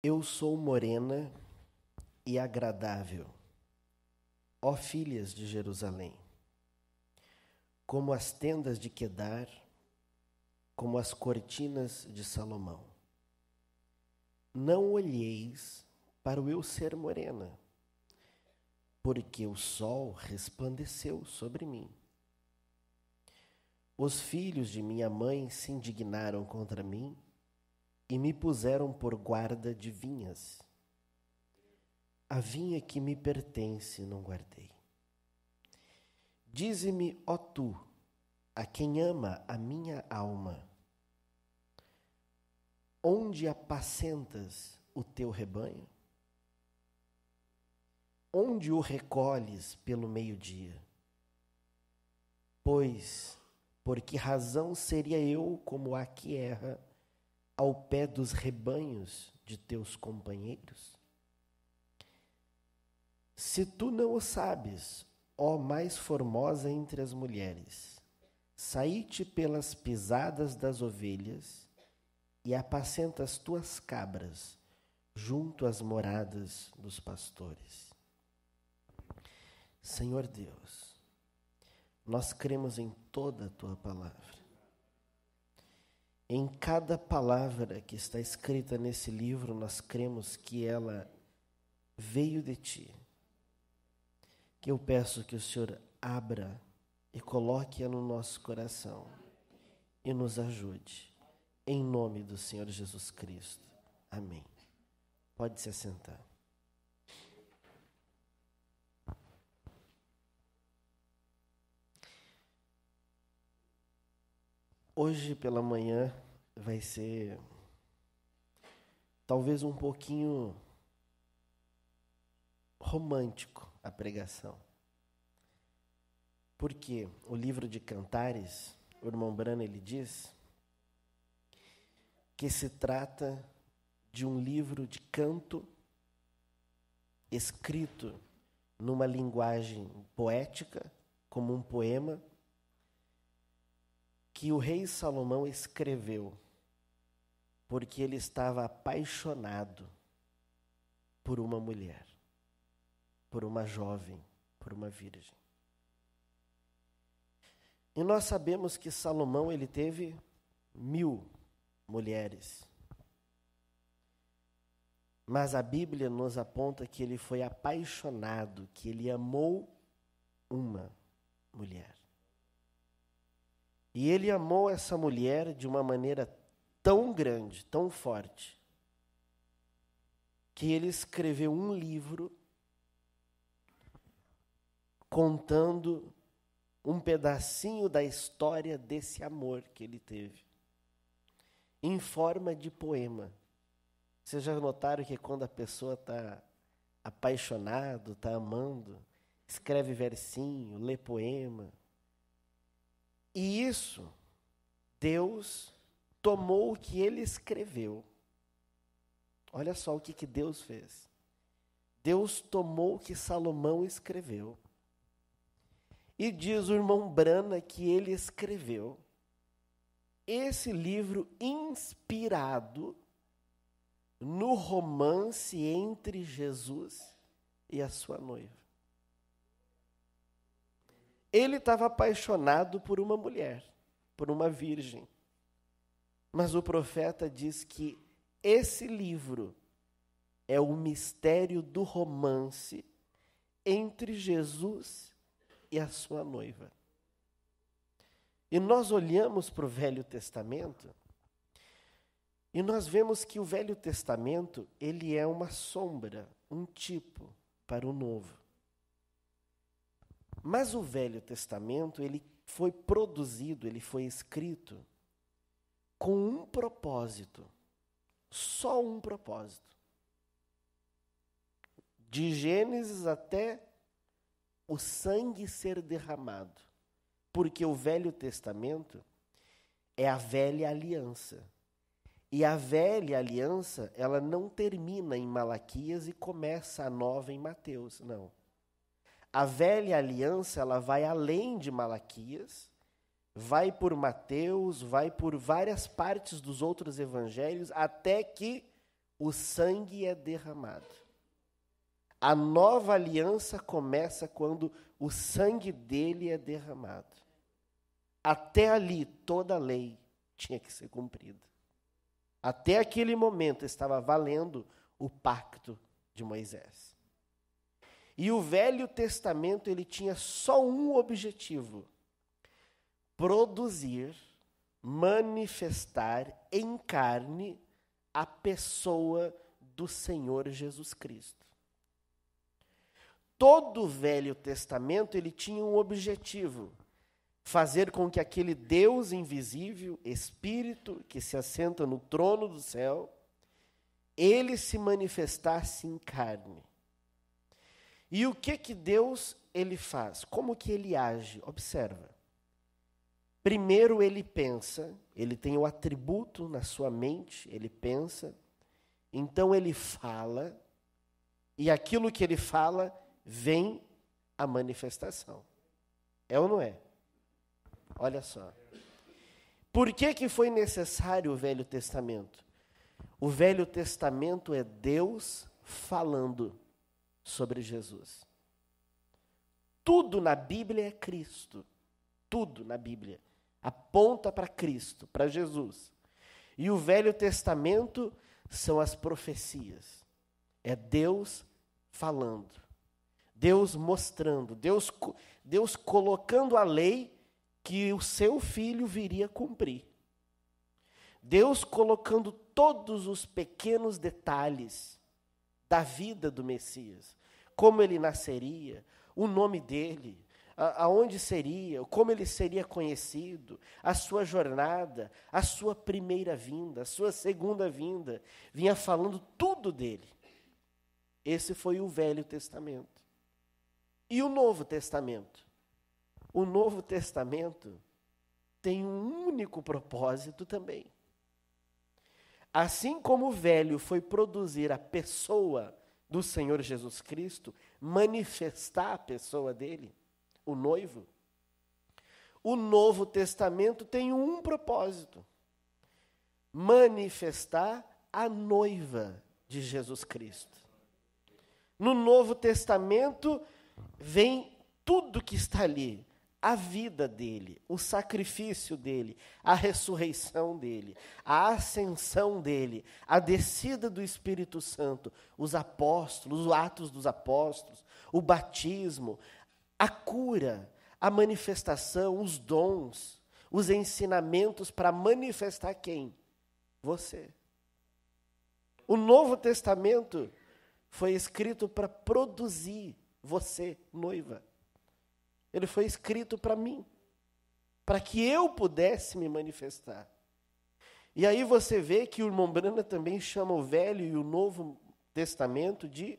Eu sou morena e agradável, ó filhas de Jerusalém, como as tendas de Quedar, como as cortinas de Salomão. Não olheis para o eu ser morena, porque o sol resplandeceu sobre mim. Os filhos de minha mãe se indignaram contra mim e me puseram por guarda de vinhas. A vinha que me pertence não guardei. Dize-me, ó tu, a quem ama a minha alma, onde apacentas o teu rebanho? Onde o recolhes pelo meio-dia? Pois, por que razão seria eu como a que erra ao pé dos rebanhos de teus companheiros? Se tu não o sabes, ó mais formosa entre as mulheres, saí-te pelas pisadas das ovelhas e apacenta as tuas cabras junto às moradas dos pastores. Senhor Deus, nós cremos em toda a tua palavra. Em cada palavra que está escrita nesse livro, nós cremos que ela veio de ti. Que eu peço que o Senhor abra e coloque-a no nosso coração e nos ajude. Em nome do Senhor Jesus Cristo. Amém. Pode se assentar. hoje pela manhã vai ser talvez um pouquinho romântico a pregação. Porque o livro de Cantares, o irmão Brana ele diz que se trata de um livro de canto escrito numa linguagem poética, como um poema, que o rei Salomão escreveu, porque ele estava apaixonado por uma mulher, por uma jovem, por uma virgem. E nós sabemos que Salomão ele teve mil mulheres. Mas a Bíblia nos aponta que ele foi apaixonado, que ele amou uma mulher. E ele amou essa mulher de uma maneira tão grande, tão forte, que ele escreveu um livro contando um pedacinho da história desse amor que ele teve, em forma de poema. Vocês já notaram que quando a pessoa está apaixonado, está amando, escreve versinho, lê poema. E isso, Deus tomou o que ele escreveu. Olha só o que, que Deus fez. Deus tomou o que Salomão escreveu. E diz o irmão Brana que ele escreveu esse livro inspirado no romance entre Jesus e a sua noiva. Ele estava apaixonado por uma mulher, por uma virgem. Mas o profeta diz que esse livro é o mistério do romance entre Jesus e a sua noiva. E nós olhamos para o Velho Testamento e nós vemos que o Velho Testamento ele é uma sombra, um tipo para o Novo. Mas o Velho Testamento, ele foi produzido, ele foi escrito com um propósito. Só um propósito. De Gênesis até o sangue ser derramado. Porque o Velho Testamento é a velha aliança. E a velha aliança, ela não termina em Malaquias e começa a nova em Mateus, não. A velha aliança ela vai além de Malaquias, vai por Mateus, vai por várias partes dos outros evangelhos, até que o sangue é derramado. A nova aliança começa quando o sangue dele é derramado. Até ali, toda a lei tinha que ser cumprida. Até aquele momento estava valendo o pacto de Moisés. E o Velho Testamento ele tinha só um objetivo: produzir, manifestar em carne a pessoa do Senhor Jesus Cristo. Todo o Velho Testamento ele tinha um objetivo: fazer com que aquele Deus invisível, espírito que se assenta no trono do céu, ele se manifestasse em carne e o que que Deus ele faz? Como que ele age? Observa. Primeiro ele pensa, ele tem o atributo na sua mente, ele pensa. Então ele fala e aquilo que ele fala vem a manifestação. É ou não é? Olha só. Por que que foi necessário o Velho Testamento? O Velho Testamento é Deus falando sobre Jesus. Tudo na Bíblia é Cristo. Tudo na Bíblia aponta para Cristo, para Jesus. E o Velho Testamento são as profecias. É Deus falando, Deus mostrando, Deus, Deus colocando a lei que o seu filho viria cumprir. Deus colocando todos os pequenos detalhes da vida do Messias, como ele nasceria, o nome dele, a, aonde seria, como ele seria conhecido, a sua jornada, a sua primeira vinda, a sua segunda vinda, vinha falando tudo dele. Esse foi o Velho Testamento. E o Novo Testamento? O Novo Testamento tem um único propósito também. Assim como o velho foi produzir a pessoa do Senhor Jesus Cristo, manifestar a pessoa dele, o noivo. O Novo Testamento tem um propósito: manifestar a noiva de Jesus Cristo. No Novo Testamento vem tudo que está ali a vida dele, o sacrifício dele, a ressurreição dele, a ascensão dele, a descida do Espírito Santo, os apóstolos, os atos dos apóstolos, o batismo, a cura, a manifestação, os dons, os ensinamentos para manifestar quem? Você. O Novo Testamento foi escrito para produzir você, noiva. Ele foi escrito para mim, para que eu pudesse me manifestar. E aí você vê que o irmão Brana também chama o Velho e o Novo Testamento de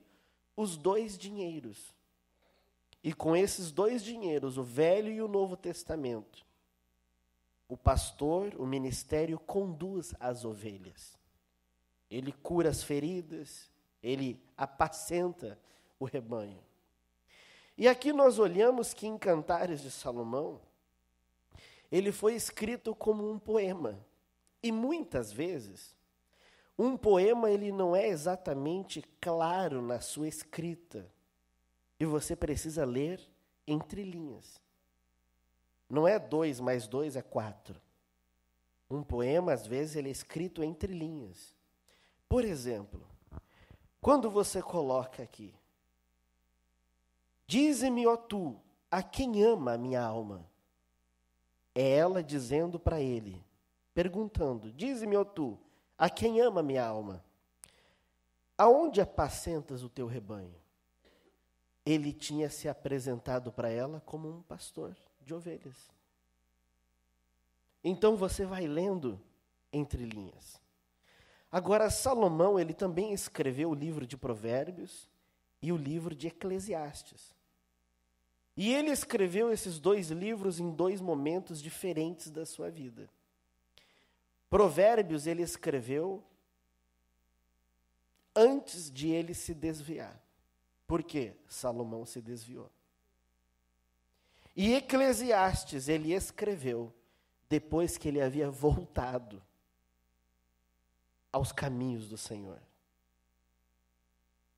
os dois dinheiros. E com esses dois dinheiros, o Velho e o Novo Testamento, o pastor, o ministério conduz as ovelhas. Ele cura as feridas, ele apacenta o rebanho. E aqui nós olhamos que em Cantares de Salomão, ele foi escrito como um poema. E muitas vezes, um poema ele não é exatamente claro na sua escrita. E você precisa ler entre linhas. Não é dois mais dois é quatro. Um poema, às vezes, ele é escrito entre linhas. Por exemplo, quando você coloca aqui, Dize-me, ó tu, a quem ama a minha alma? É ela dizendo para ele, perguntando: Dize-me, ó tu, a quem ama a minha alma? Aonde apacentas o teu rebanho? Ele tinha se apresentado para ela como um pastor de ovelhas. Então você vai lendo entre linhas. Agora, Salomão, ele também escreveu o livro de Provérbios e o livro de Eclesiastes. E ele escreveu esses dois livros em dois momentos diferentes da sua vida. Provérbios ele escreveu antes de ele se desviar. Por quê? Salomão se desviou. E Eclesiastes ele escreveu depois que ele havia voltado aos caminhos do Senhor.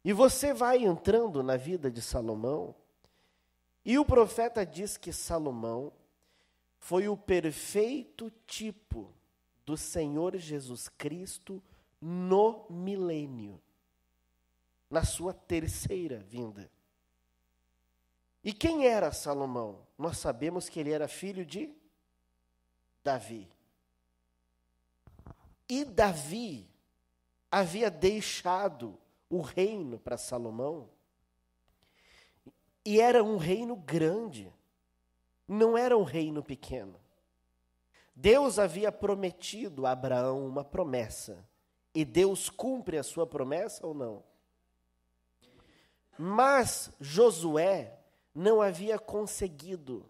E você vai entrando na vida de Salomão e o profeta diz que Salomão foi o perfeito tipo do Senhor Jesus Cristo no milênio, na sua terceira vinda. E quem era Salomão? Nós sabemos que ele era filho de Davi. E Davi havia deixado o reino para Salomão e era um reino grande, não era um reino pequeno. Deus havia prometido a Abraão uma promessa. E Deus cumpre a sua promessa ou não? Mas Josué não havia conseguido,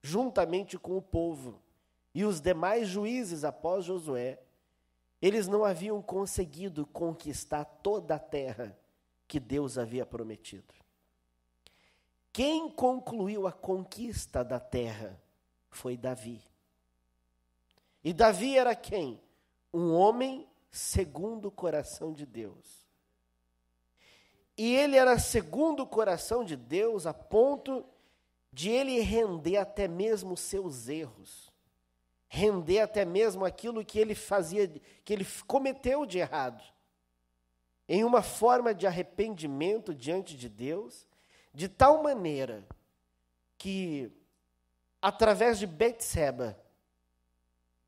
juntamente com o povo e os demais juízes após Josué, eles não haviam conseguido conquistar toda a terra que Deus havia prometido. Quem concluiu a conquista da terra foi Davi. E Davi era quem? Um homem segundo o coração de Deus. E ele era segundo o coração de Deus a ponto de ele render até mesmo seus erros, render até mesmo aquilo que ele fazia, que ele cometeu de errado, em uma forma de arrependimento diante de Deus de tal maneira que, através de Betseba,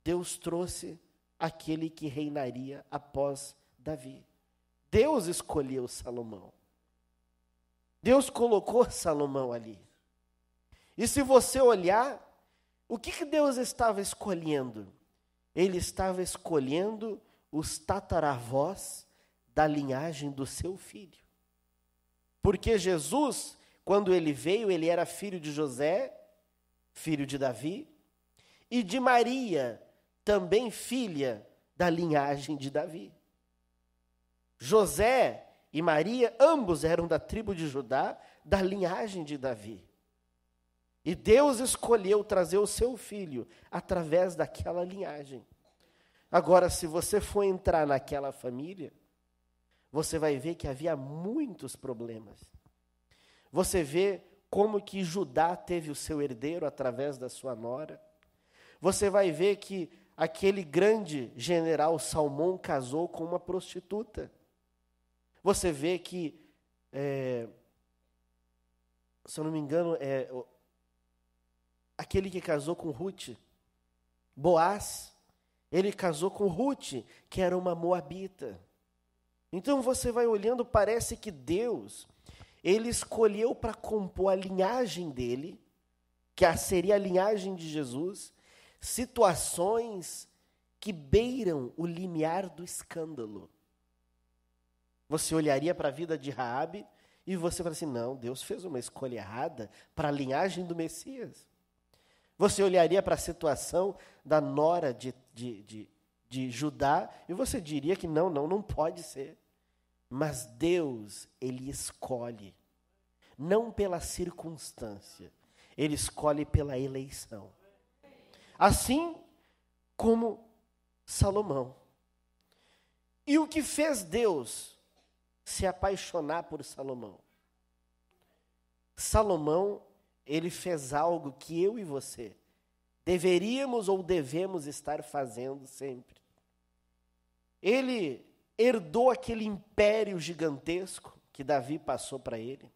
Deus trouxe aquele que reinaria após Davi. Deus escolheu Salomão. Deus colocou Salomão ali. E se você olhar, o que, que Deus estava escolhendo? Ele estava escolhendo os tataravós da linhagem do seu filho. Porque Jesus, quando ele veio, ele era filho de José, filho de Davi, e de Maria, também filha da linhagem de Davi. José e Maria, ambos eram da tribo de Judá, da linhagem de Davi. E Deus escolheu trazer o seu filho através daquela linhagem. Agora, se você for entrar naquela família, você vai ver que havia muitos problemas. Você vê como que Judá teve o seu herdeiro através da sua nora. Você vai ver que aquele grande general Salmão casou com uma prostituta. Você vê que, é, se eu não me engano, é, aquele que casou com Ruth, Boaz, ele casou com Ruth, que era uma moabita. Então você vai olhando, parece que Deus, ele escolheu para compor a linhagem dele, que seria a linhagem de Jesus, situações que beiram o limiar do escândalo. Você olharia para a vida de Raabe e você fala assim: "Não, Deus fez uma escolha errada para a linhagem do Messias". Você olharia para a situação da nora de, de, de, de Judá e você diria que não, não, não pode ser. Mas Deus, ele escolhe, não pela circunstância, ele escolhe pela eleição. Assim como Salomão. E o que fez Deus se apaixonar por Salomão? Salomão, ele fez algo que eu e você deveríamos ou devemos estar fazendo sempre. Ele herdou aquele império gigantesco que Davi passou para ele,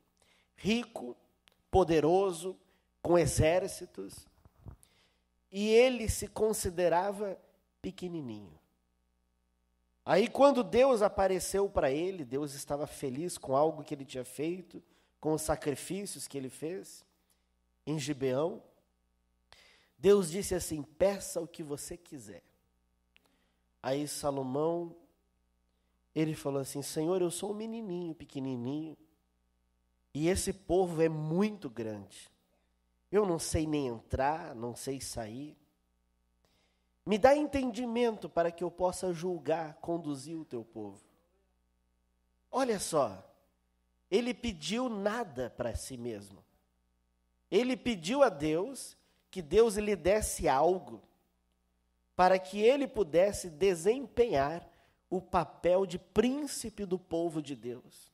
rico, poderoso, com exércitos, e ele se considerava pequenininho. Aí, quando Deus apareceu para ele, Deus estava feliz com algo que ele tinha feito, com os sacrifícios que ele fez em Gibeão. Deus disse assim: peça o que você quiser. Aí Salomão ele falou assim: Senhor, eu sou um menininho, pequenininho, e esse povo é muito grande. Eu não sei nem entrar, não sei sair. Me dá entendimento para que eu possa julgar, conduzir o teu povo. Olha só, ele pediu nada para si mesmo. Ele pediu a Deus que Deus lhe desse algo para que ele pudesse desempenhar o papel de príncipe do povo de Deus,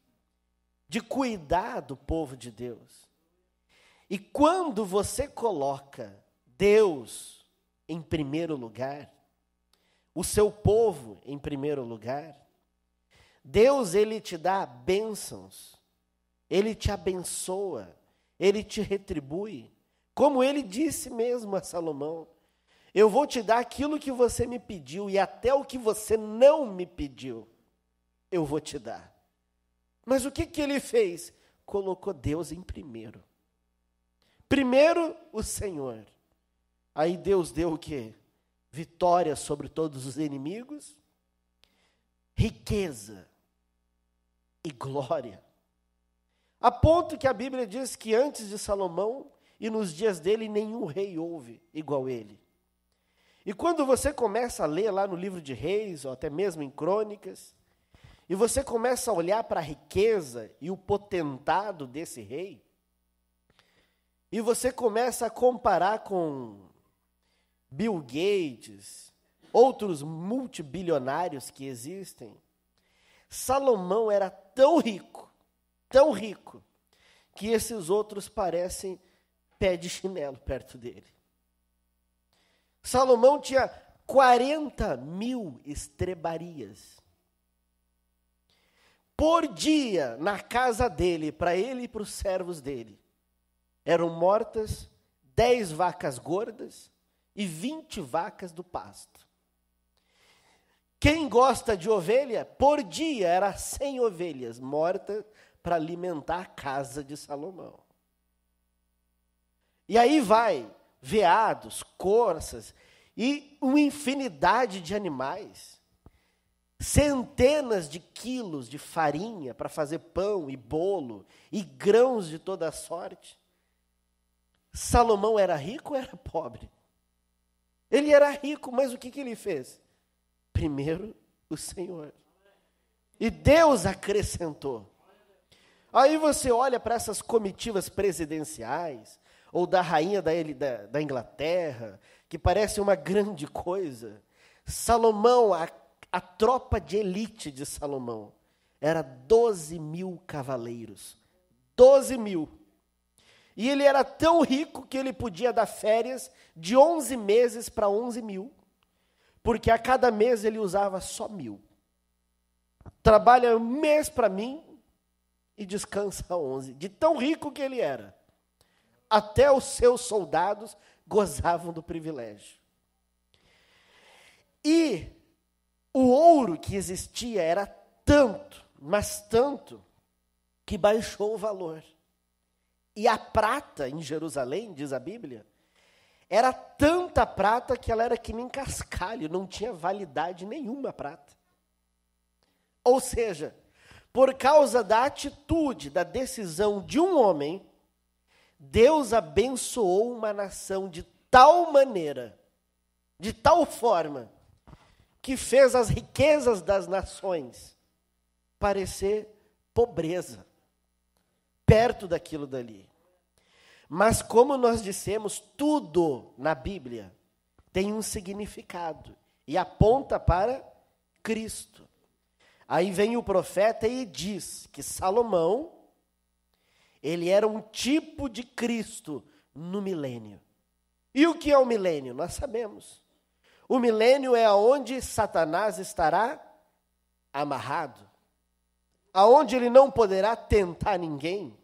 de cuidar do povo de Deus. E quando você coloca Deus em primeiro lugar, o seu povo em primeiro lugar, Deus ele te dá bênçãos, ele te abençoa, ele te retribui. Como ele disse mesmo a Salomão, eu vou te dar aquilo que você me pediu e até o que você não me pediu, eu vou te dar. Mas o que, que ele fez? Colocou Deus em primeiro. Primeiro o Senhor. Aí Deus deu o quê? Vitória sobre todos os inimigos, riqueza e glória. A ponto que a Bíblia diz que antes de Salomão e nos dias dele nenhum rei houve igual ele. E quando você começa a ler lá no livro de Reis, ou até mesmo em Crônicas, e você começa a olhar para a riqueza e o potentado desse rei, e você começa a comparar com Bill Gates, outros multibilionários que existem, Salomão era tão rico, tão rico, que esses outros parecem pé de chinelo perto dele. Salomão tinha 40 mil estrebarias. Por dia, na casa dele, para ele e para os servos dele, eram mortas 10 vacas gordas e 20 vacas do pasto. Quem gosta de ovelha, por dia era 100 ovelhas mortas para alimentar a casa de Salomão. E aí vai veados, corças e uma infinidade de animais. Centenas de quilos de farinha para fazer pão e bolo e grãos de toda sorte. Salomão era rico ou era pobre? Ele era rico, mas o que, que ele fez? Primeiro o Senhor. E Deus acrescentou. Aí você olha para essas comitivas presidenciais, ou da rainha da, da, da Inglaterra, que parece uma grande coisa. Salomão, a, a tropa de elite de Salomão, era 12 mil cavaleiros. 12 mil. E ele era tão rico que ele podia dar férias de 11 meses para 11 mil, porque a cada mês ele usava só mil. Trabalha um mês para mim e descansa 11, de tão rico que ele era até os seus soldados gozavam do privilégio. E o ouro que existia era tanto, mas tanto, que baixou o valor. E a prata em Jerusalém, diz a Bíblia, era tanta prata que ela era que nem cascalho, não tinha validade nenhuma prata. Ou seja, por causa da atitude, da decisão de um homem, Deus abençoou uma nação de tal maneira, de tal forma, que fez as riquezas das nações parecer pobreza, perto daquilo dali. Mas, como nós dissemos, tudo na Bíblia tem um significado e aponta para Cristo. Aí vem o profeta e diz que Salomão ele era um tipo de Cristo no milênio. E o que é o milênio? Nós sabemos. O milênio é aonde Satanás estará amarrado, aonde ele não poderá tentar ninguém,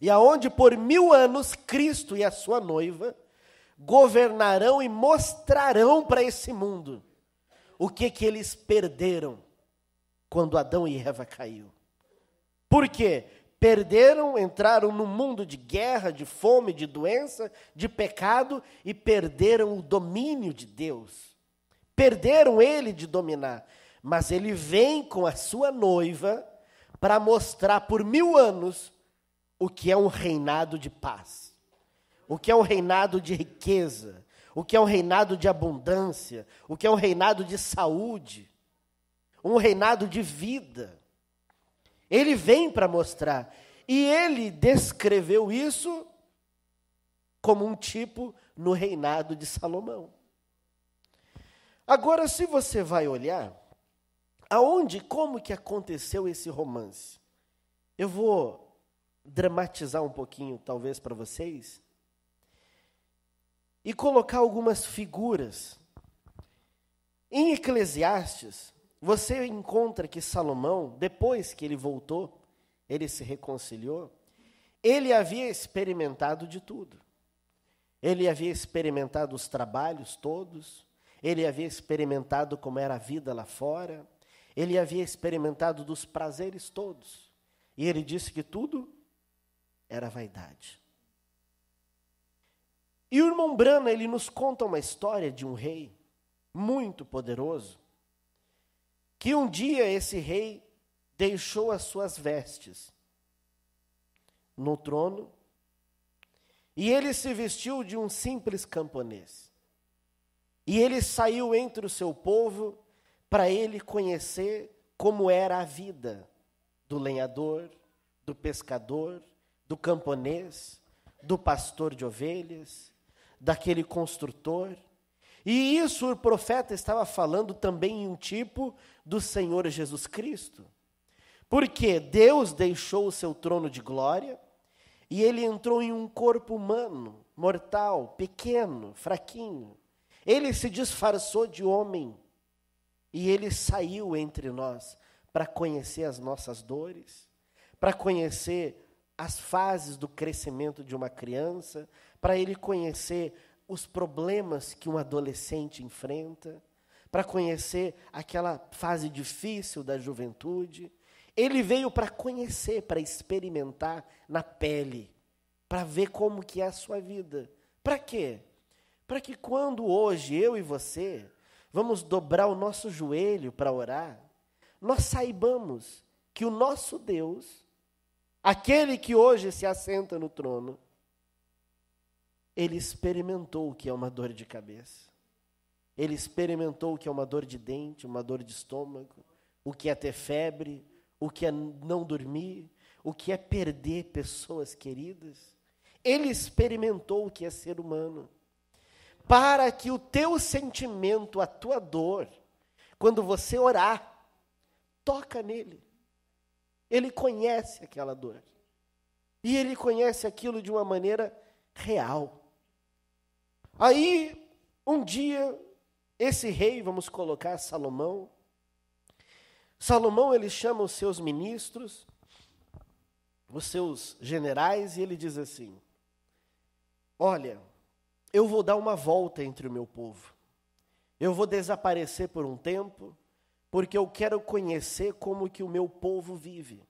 e aonde por mil anos Cristo e a sua noiva governarão e mostrarão para esse mundo o que que eles perderam quando Adão e Eva caiu. Por quê? perderam, entraram no mundo de guerra, de fome, de doença, de pecado e perderam o domínio de Deus. Perderam ele de dominar. Mas ele vem com a sua noiva para mostrar por mil anos o que é um reinado de paz, o que é um reinado de riqueza, o que é um reinado de abundância, o que é um reinado de saúde, um reinado de vida. Ele vem para mostrar. E ele descreveu isso como um tipo no reinado de Salomão. Agora, se você vai olhar, aonde, como que aconteceu esse romance? Eu vou dramatizar um pouquinho, talvez, para vocês, e colocar algumas figuras. Em Eclesiastes, você encontra que Salomão, depois que ele voltou, ele se reconciliou, ele havia experimentado de tudo. Ele havia experimentado os trabalhos todos, ele havia experimentado como era a vida lá fora, ele havia experimentado dos prazeres todos. E ele disse que tudo era vaidade. E o irmão Brana, ele nos conta uma história de um rei muito poderoso, que um dia esse rei deixou as suas vestes no trono e ele se vestiu de um simples camponês. E ele saiu entre o seu povo para ele conhecer como era a vida do lenhador, do pescador, do camponês, do pastor de ovelhas, daquele construtor e isso o profeta estava falando também em um tipo do Senhor Jesus Cristo. Porque Deus deixou o seu trono de glória e ele entrou em um corpo humano, mortal, pequeno, fraquinho. Ele se disfarçou de homem e ele saiu entre nós para conhecer as nossas dores, para conhecer as fases do crescimento de uma criança, para ele conhecer os problemas que um adolescente enfrenta, para conhecer aquela fase difícil da juventude. Ele veio para conhecer, para experimentar na pele, para ver como que é a sua vida. Para quê? Para que quando hoje eu e você vamos dobrar o nosso joelho para orar, nós saibamos que o nosso Deus, aquele que hoje se assenta no trono, ele experimentou o que é uma dor de cabeça. Ele experimentou o que é uma dor de dente, uma dor de estômago, o que é ter febre, o que é não dormir, o que é perder pessoas queridas. Ele experimentou o que é ser humano. Para que o teu sentimento, a tua dor, quando você orar, toca nele. Ele conhece aquela dor. E ele conhece aquilo de uma maneira real. Aí, um dia, esse rei, vamos colocar Salomão, Salomão ele chama os seus ministros, os seus generais, e ele diz assim: Olha, eu vou dar uma volta entre o meu povo, eu vou desaparecer por um tempo, porque eu quero conhecer como que o meu povo vive,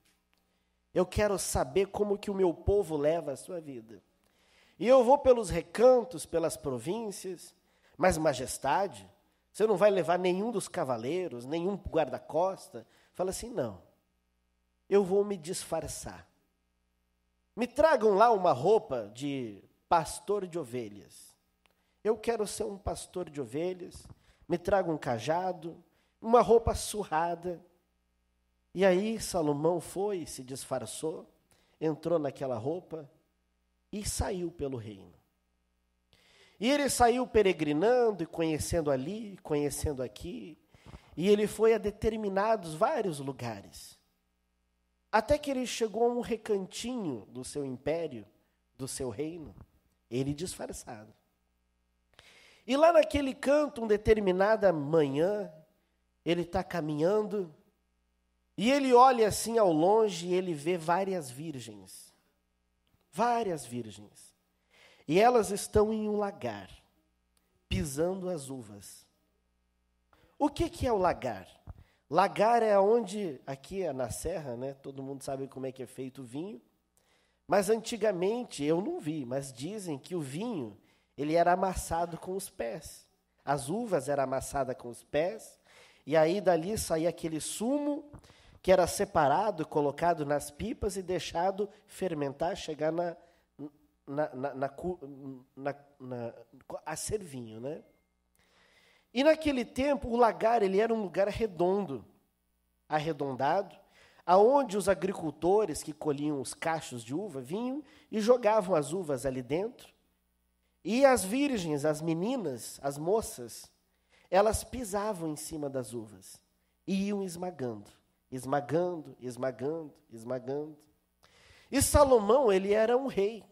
eu quero saber como que o meu povo leva a sua vida. E eu vou pelos recantos, pelas províncias, mas majestade, você não vai levar nenhum dos cavaleiros, nenhum guarda-costa. Fala assim: não, eu vou me disfarçar. Me tragam lá uma roupa de pastor de ovelhas. Eu quero ser um pastor de ovelhas. Me tragam um cajado, uma roupa surrada. E aí Salomão foi, se disfarçou, entrou naquela roupa e saiu pelo reino. E ele saiu peregrinando e conhecendo ali, conhecendo aqui, e ele foi a determinados vários lugares. Até que ele chegou a um recantinho do seu império, do seu reino, ele disfarçado. E lá naquele canto, uma determinada manhã, ele está caminhando e ele olha assim ao longe e ele vê várias virgens várias virgens. E elas estão em um lagar, pisando as uvas. O que, que é o lagar? Lagar é onde, aqui é na serra, né, todo mundo sabe como é que é feito o vinho. Mas antigamente, eu não vi, mas dizem que o vinho ele era amassado com os pés. As uvas eram amassadas com os pés, e aí dali saía aquele sumo, que era separado, colocado nas pipas e deixado fermentar, chegar na, na, na, na, na a servinho, né? E naquele tempo o lagar ele era um lugar redondo, arredondado, aonde os agricultores que colhiam os cachos de uva vinham e jogavam as uvas ali dentro. E as virgens, as meninas, as moças, elas pisavam em cima das uvas e iam esmagando esmagando, esmagando, esmagando. E Salomão, ele era um rei.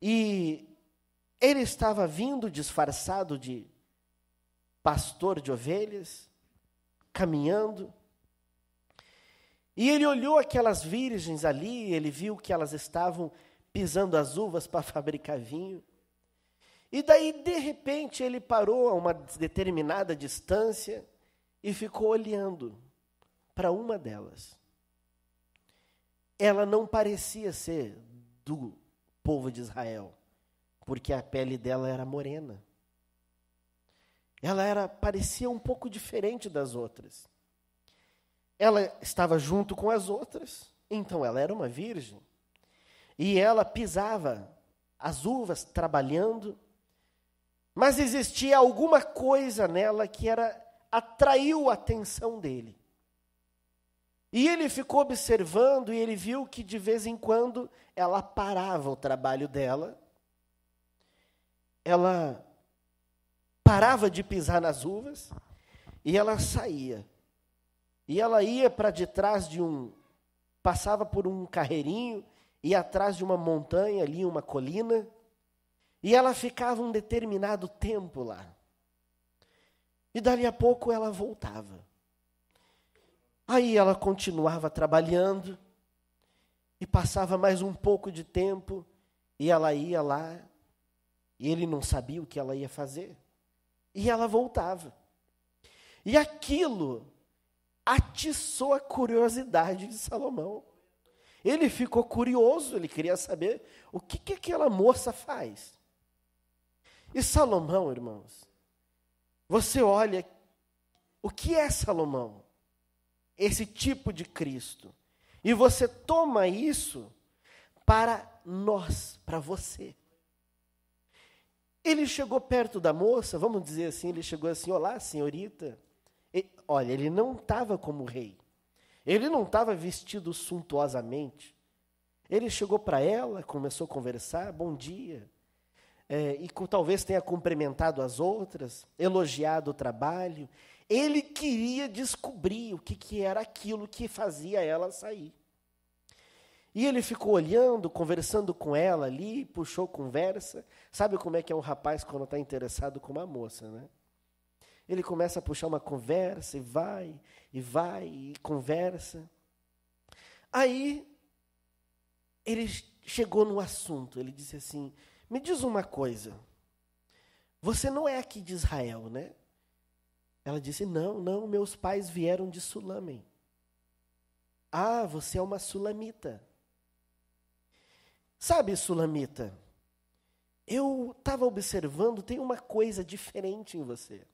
E ele estava vindo disfarçado de pastor de ovelhas, caminhando. E ele olhou aquelas virgens ali, ele viu que elas estavam pisando as uvas para fabricar vinho. E daí, de repente, ele parou a uma determinada distância e ficou olhando para uma delas. Ela não parecia ser do povo de Israel, porque a pele dela era morena. Ela era parecia um pouco diferente das outras. Ela estava junto com as outras, então ela era uma virgem. E ela pisava as uvas trabalhando, mas existia alguma coisa nela que era atraiu a atenção dele. E ele ficou observando e ele viu que de vez em quando ela parava o trabalho dela, ela parava de pisar nas uvas e ela saía. E ela ia para detrás de um. passava por um carreirinho, ia atrás de uma montanha ali, uma colina, e ela ficava um determinado tempo lá. E dali a pouco ela voltava. Aí ela continuava trabalhando e passava mais um pouco de tempo e ela ia lá e ele não sabia o que ela ia fazer e ela voltava. E aquilo atiçou a curiosidade de Salomão. Ele ficou curioso, ele queria saber o que, que aquela moça faz. E Salomão, irmãos, você olha o que é Salomão? esse tipo de Cristo. E você toma isso para nós, para você. Ele chegou perto da moça, vamos dizer assim, ele chegou assim: Olá, senhorita. E, olha, ele não estava como rei. Ele não estava vestido suntuosamente. Ele chegou para ela, começou a conversar, bom dia. É, e talvez tenha cumprimentado as outras, elogiado o trabalho, ele queria descobrir o que, que era aquilo que fazia ela sair. E ele ficou olhando, conversando com ela ali, puxou conversa. Sabe como é que é um rapaz quando está interessado com uma moça, né? Ele começa a puxar uma conversa e vai, e vai, e conversa. Aí ele chegou no assunto, ele disse assim: Me diz uma coisa. Você não é aqui de Israel, né? Ela disse: Não, não, meus pais vieram de Sulamem. Ah, você é uma sulamita. Sabe, sulamita, eu estava observando, tem uma coisa diferente em você.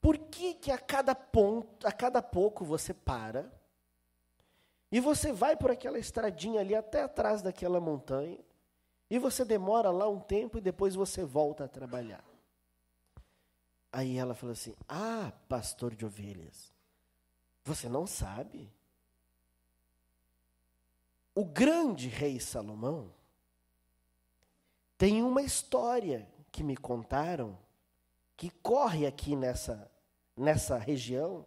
Por que, que a cada ponto, a cada pouco você para e você vai por aquela estradinha ali até atrás daquela montanha e você demora lá um tempo e depois você volta a trabalhar? Aí ela falou assim: Ah, pastor de ovelhas, você não sabe? O grande rei Salomão tem uma história que me contaram que corre aqui nessa, nessa região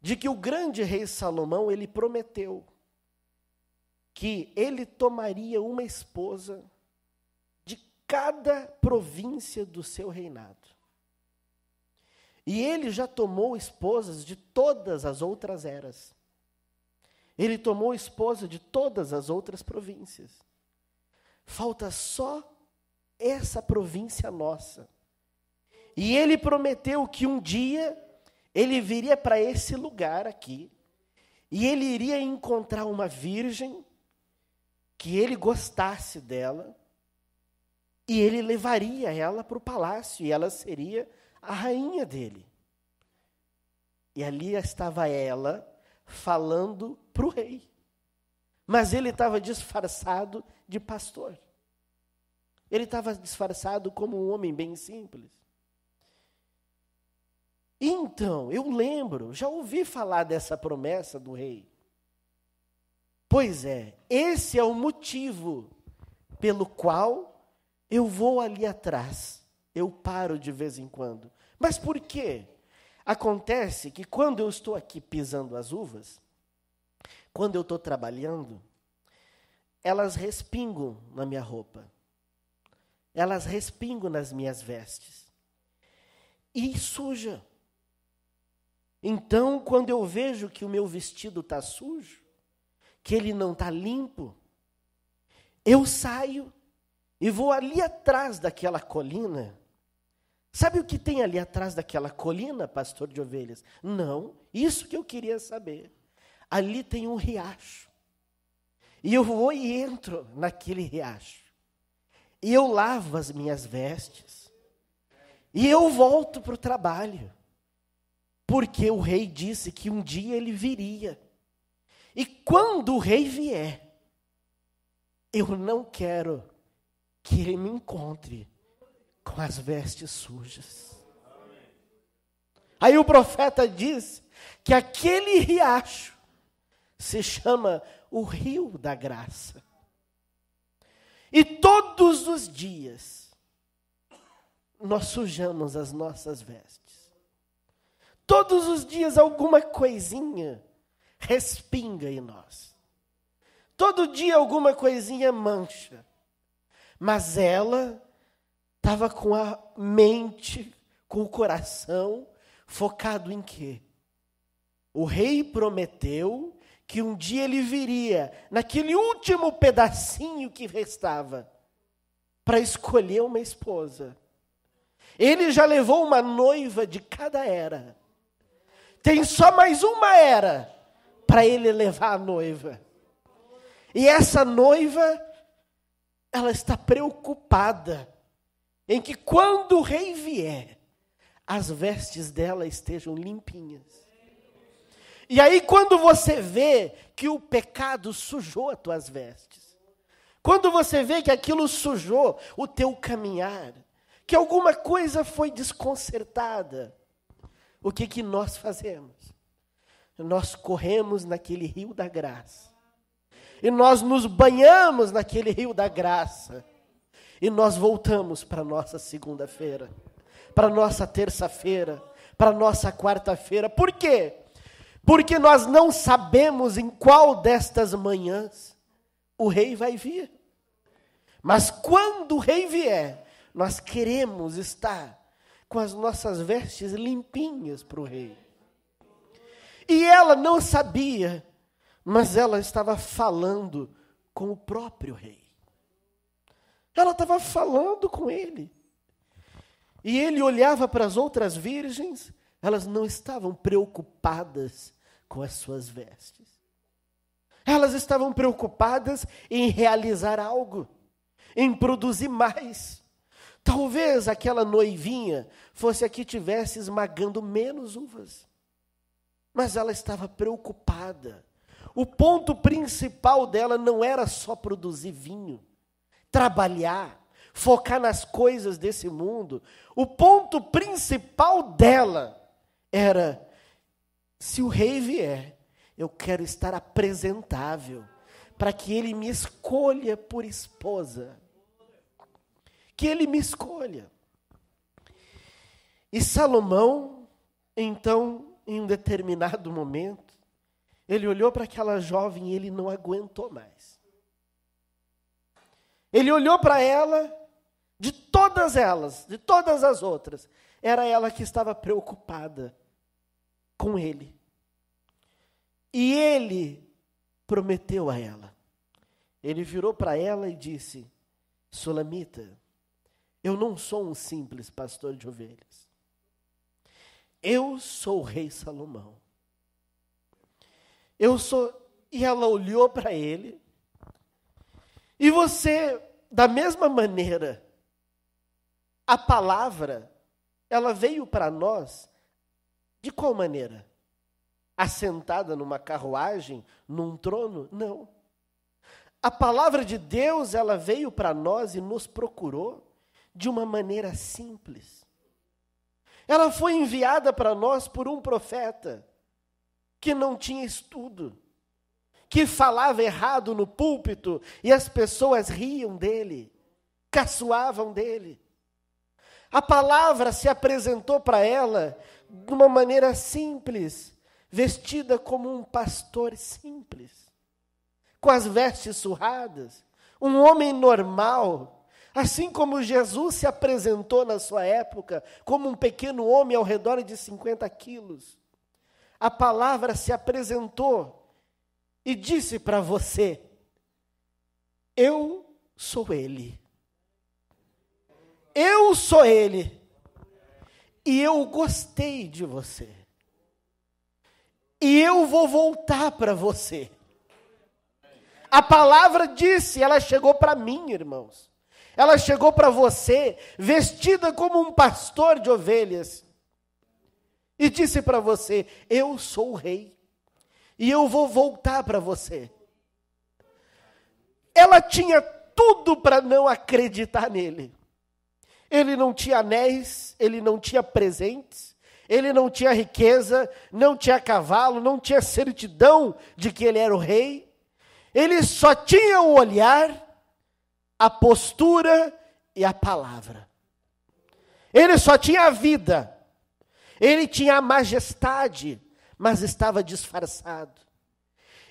de que o grande rei Salomão ele prometeu que ele tomaria uma esposa de cada província do seu reinado. E ele já tomou esposas de todas as outras eras. Ele tomou esposa de todas as outras províncias. Falta só essa província nossa. E ele prometeu que um dia ele viria para esse lugar aqui e ele iria encontrar uma virgem que ele gostasse dela e ele levaria ela para o palácio e ela seria a rainha dele. E ali estava ela falando para o rei. Mas ele estava disfarçado de pastor. Ele estava disfarçado como um homem bem simples. Então, eu lembro, já ouvi falar dessa promessa do rei. Pois é, esse é o motivo pelo qual eu vou ali atrás. Eu paro de vez em quando mas por quê? Acontece que quando eu estou aqui pisando as uvas, quando eu estou trabalhando, elas respingam na minha roupa, elas respingam nas minhas vestes e suja. Então, quando eu vejo que o meu vestido está sujo, que ele não está limpo, eu saio e vou ali atrás daquela colina Sabe o que tem ali atrás daquela colina, pastor de ovelhas? Não, isso que eu queria saber. Ali tem um riacho. E eu vou e entro naquele riacho. E eu lavo as minhas vestes. E eu volto para o trabalho. Porque o rei disse que um dia ele viria. E quando o rei vier, eu não quero que ele me encontre com as vestes sujas. Aí o profeta diz que aquele riacho se chama o Rio da Graça. E todos os dias nós sujamos as nossas vestes. Todos os dias alguma coisinha respinga em nós. Todo dia alguma coisinha mancha. Mas ela estava com a mente, com o coração focado em quê? O rei prometeu que um dia ele viria, naquele último pedacinho que restava, para escolher uma esposa. Ele já levou uma noiva de cada era. Tem só mais uma era para ele levar a noiva. E essa noiva, ela está preocupada em que quando o rei vier, as vestes dela estejam limpinhas. E aí, quando você vê que o pecado sujou as tuas vestes, quando você vê que aquilo sujou o teu caminhar, que alguma coisa foi desconcertada, o que, que nós fazemos? Nós corremos naquele rio da graça, e nós nos banhamos naquele rio da graça e nós voltamos para nossa segunda-feira, para nossa terça-feira, para nossa quarta-feira. Por quê? Porque nós não sabemos em qual destas manhãs o rei vai vir. Mas quando o rei vier, nós queremos estar com as nossas vestes limpinhas para o rei. E ela não sabia, mas ela estava falando com o próprio rei. Ela estava falando com ele. E ele olhava para as outras virgens, elas não estavam preocupadas com as suas vestes. Elas estavam preocupadas em realizar algo, em produzir mais. Talvez aquela noivinha fosse a que tivesse esmagando menos uvas. Mas ela estava preocupada. O ponto principal dela não era só produzir vinho trabalhar, focar nas coisas desse mundo, o ponto principal dela era: se o rei vier, eu quero estar apresentável, para que ele me escolha por esposa. Que ele me escolha. E Salomão, então, em um determinado momento, ele olhou para aquela jovem e ele não aguentou mais. Ele olhou para ela, de todas elas, de todas as outras, era ela que estava preocupada com ele. E ele prometeu a ela. Ele virou para ela e disse: Sulamita, eu não sou um simples pastor de ovelhas. Eu sou o rei Salomão. Eu sou. E ela olhou para ele. E você da mesma maneira, a palavra, ela veio para nós de qual maneira? Assentada numa carruagem, num trono? Não. A palavra de Deus, ela veio para nós e nos procurou de uma maneira simples. Ela foi enviada para nós por um profeta que não tinha estudo que falava errado no púlpito e as pessoas riam dele, caçoavam dele. A palavra se apresentou para ela de uma maneira simples, vestida como um pastor simples, com as vestes surradas, um homem normal, Assim como Jesus se apresentou na sua época como um pequeno homem ao redor de 50 quilos, a palavra se apresentou e disse para você: Eu sou Ele. Eu sou Ele. E eu gostei de você. E eu vou voltar para você. A palavra disse, ela chegou para mim, irmãos. Ela chegou para você, vestida como um pastor de ovelhas. E disse para você: Eu sou o rei e eu vou voltar para você. Ela tinha tudo para não acreditar nele. Ele não tinha anéis, ele não tinha presentes, ele não tinha riqueza, não tinha cavalo, não tinha certidão de que ele era o rei. Ele só tinha o olhar, a postura e a palavra. Ele só tinha a vida. Ele tinha a majestade mas estava disfarçado.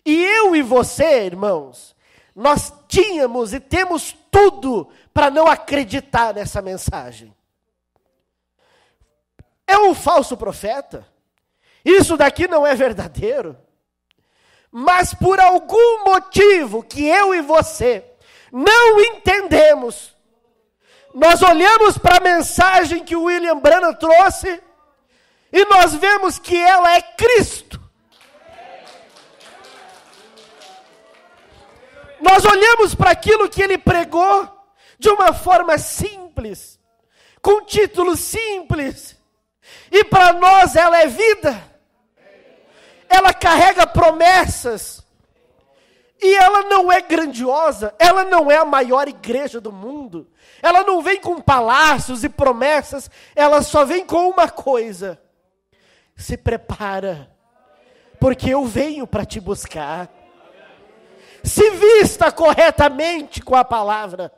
E eu e você, irmãos, nós tínhamos e temos tudo para não acreditar nessa mensagem. É um falso profeta. Isso daqui não é verdadeiro. Mas por algum motivo que eu e você não entendemos, nós olhamos para a mensagem que o William Branham trouxe e nós vemos que ela é Cristo. Nós olhamos para aquilo que ele pregou de uma forma simples, com título simples, e para nós ela é vida. Ela carrega promessas. E ela não é grandiosa, ela não é a maior igreja do mundo. Ela não vem com palácios e promessas, ela só vem com uma coisa: se prepara, porque eu venho para te buscar. Se vista corretamente com a palavra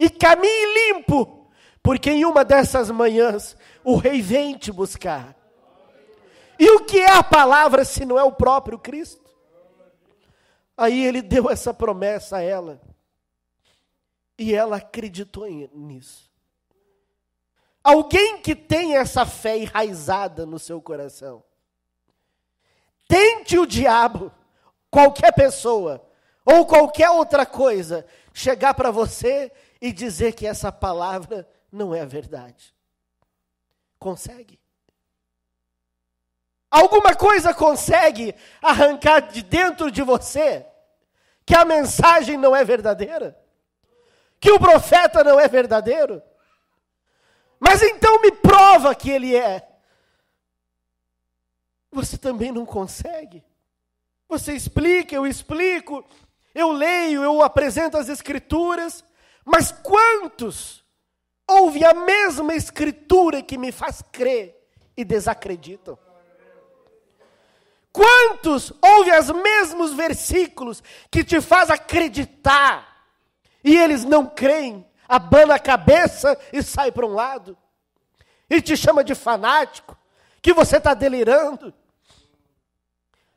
e caminhe limpo, porque em uma dessas manhãs o rei vem te buscar. E o que é a palavra se não é o próprio Cristo? Aí ele deu essa promessa a ela. E ela acreditou nisso. Alguém que tem essa fé enraizada no seu coração. Tente o diabo, qualquer pessoa, ou qualquer outra coisa, chegar para você e dizer que essa palavra não é a verdade. Consegue? Alguma coisa consegue arrancar de dentro de você que a mensagem não é verdadeira? Que o profeta não é verdadeiro? Mas então me prova que ele é. Você também não consegue. Você explica, eu explico, eu leio, eu apresento as escrituras, mas quantos ouvem a mesma escritura que me faz crer e desacreditam? Quantos ouvem os mesmos versículos que te faz acreditar e eles não creem? abana a cabeça e sai para um lado. Ele te chama de fanático, que você está delirando.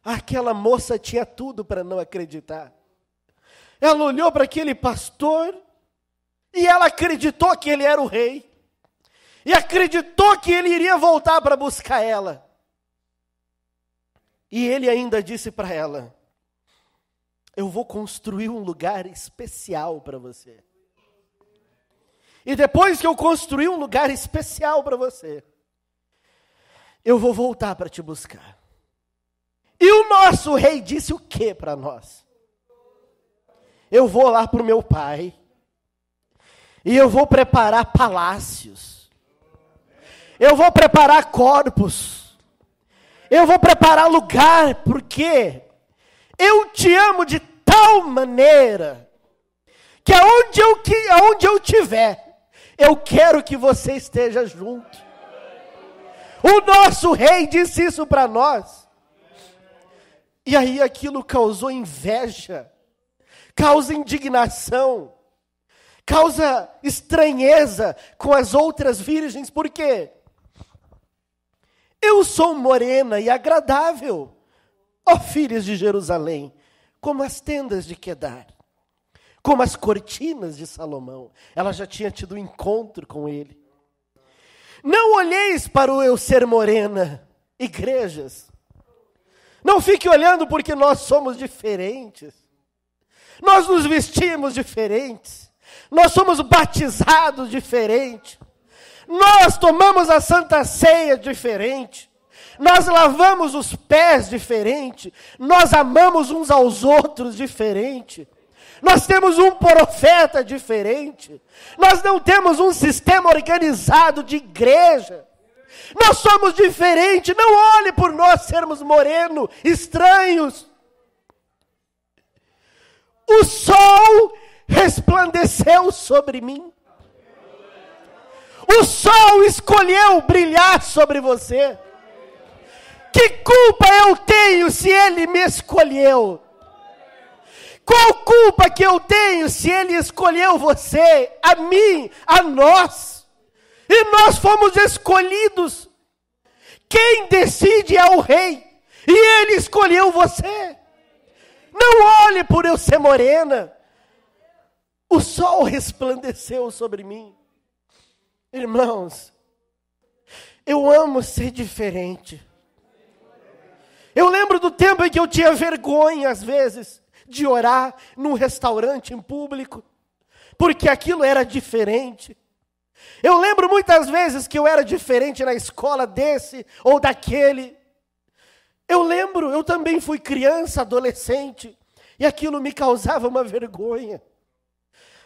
Aquela moça tinha tudo para não acreditar. Ela olhou para aquele pastor e ela acreditou que ele era o rei. E acreditou que ele iria voltar para buscar ela. E ele ainda disse para ela: Eu vou construir um lugar especial para você. E depois que eu construir um lugar especial para você, eu vou voltar para te buscar. E o nosso rei disse o que para nós? Eu vou lá para o meu pai, e eu vou preparar palácios, eu vou preparar corpos, eu vou preparar lugar, porque eu te amo de tal maneira, que aonde eu, que, aonde eu tiver, eu quero que você esteja junto. O nosso rei disse isso para nós. E aí aquilo causou inveja, causa indignação, causa estranheza com as outras virgens, por quê? Eu sou morena e agradável, ó filhas de Jerusalém, como as tendas de Quedar como as cortinas de Salomão. Ela já tinha tido um encontro com ele. Não olheis para o eu ser morena, igrejas. Não fique olhando porque nós somos diferentes. Nós nos vestimos diferentes. Nós somos batizados diferente. Nós tomamos a santa ceia diferente. Nós lavamos os pés diferente. Nós amamos uns aos outros diferente. Nós temos um profeta diferente. Nós não temos um sistema organizado de igreja. Nós somos diferentes. Não olhe por nós sermos morenos, estranhos. O sol resplandeceu sobre mim. O sol escolheu brilhar sobre você. Que culpa eu tenho se ele me escolheu? Qual culpa que eu tenho se ele escolheu você, a mim, a nós? E nós fomos escolhidos. Quem decide é o rei. E ele escolheu você. Não olhe por eu ser morena. O sol resplandeceu sobre mim. Irmãos, eu amo ser diferente. Eu lembro do tempo em que eu tinha vergonha às vezes de orar num restaurante em público, porque aquilo era diferente. Eu lembro muitas vezes que eu era diferente na escola desse ou daquele. Eu lembro, eu também fui criança, adolescente, e aquilo me causava uma vergonha.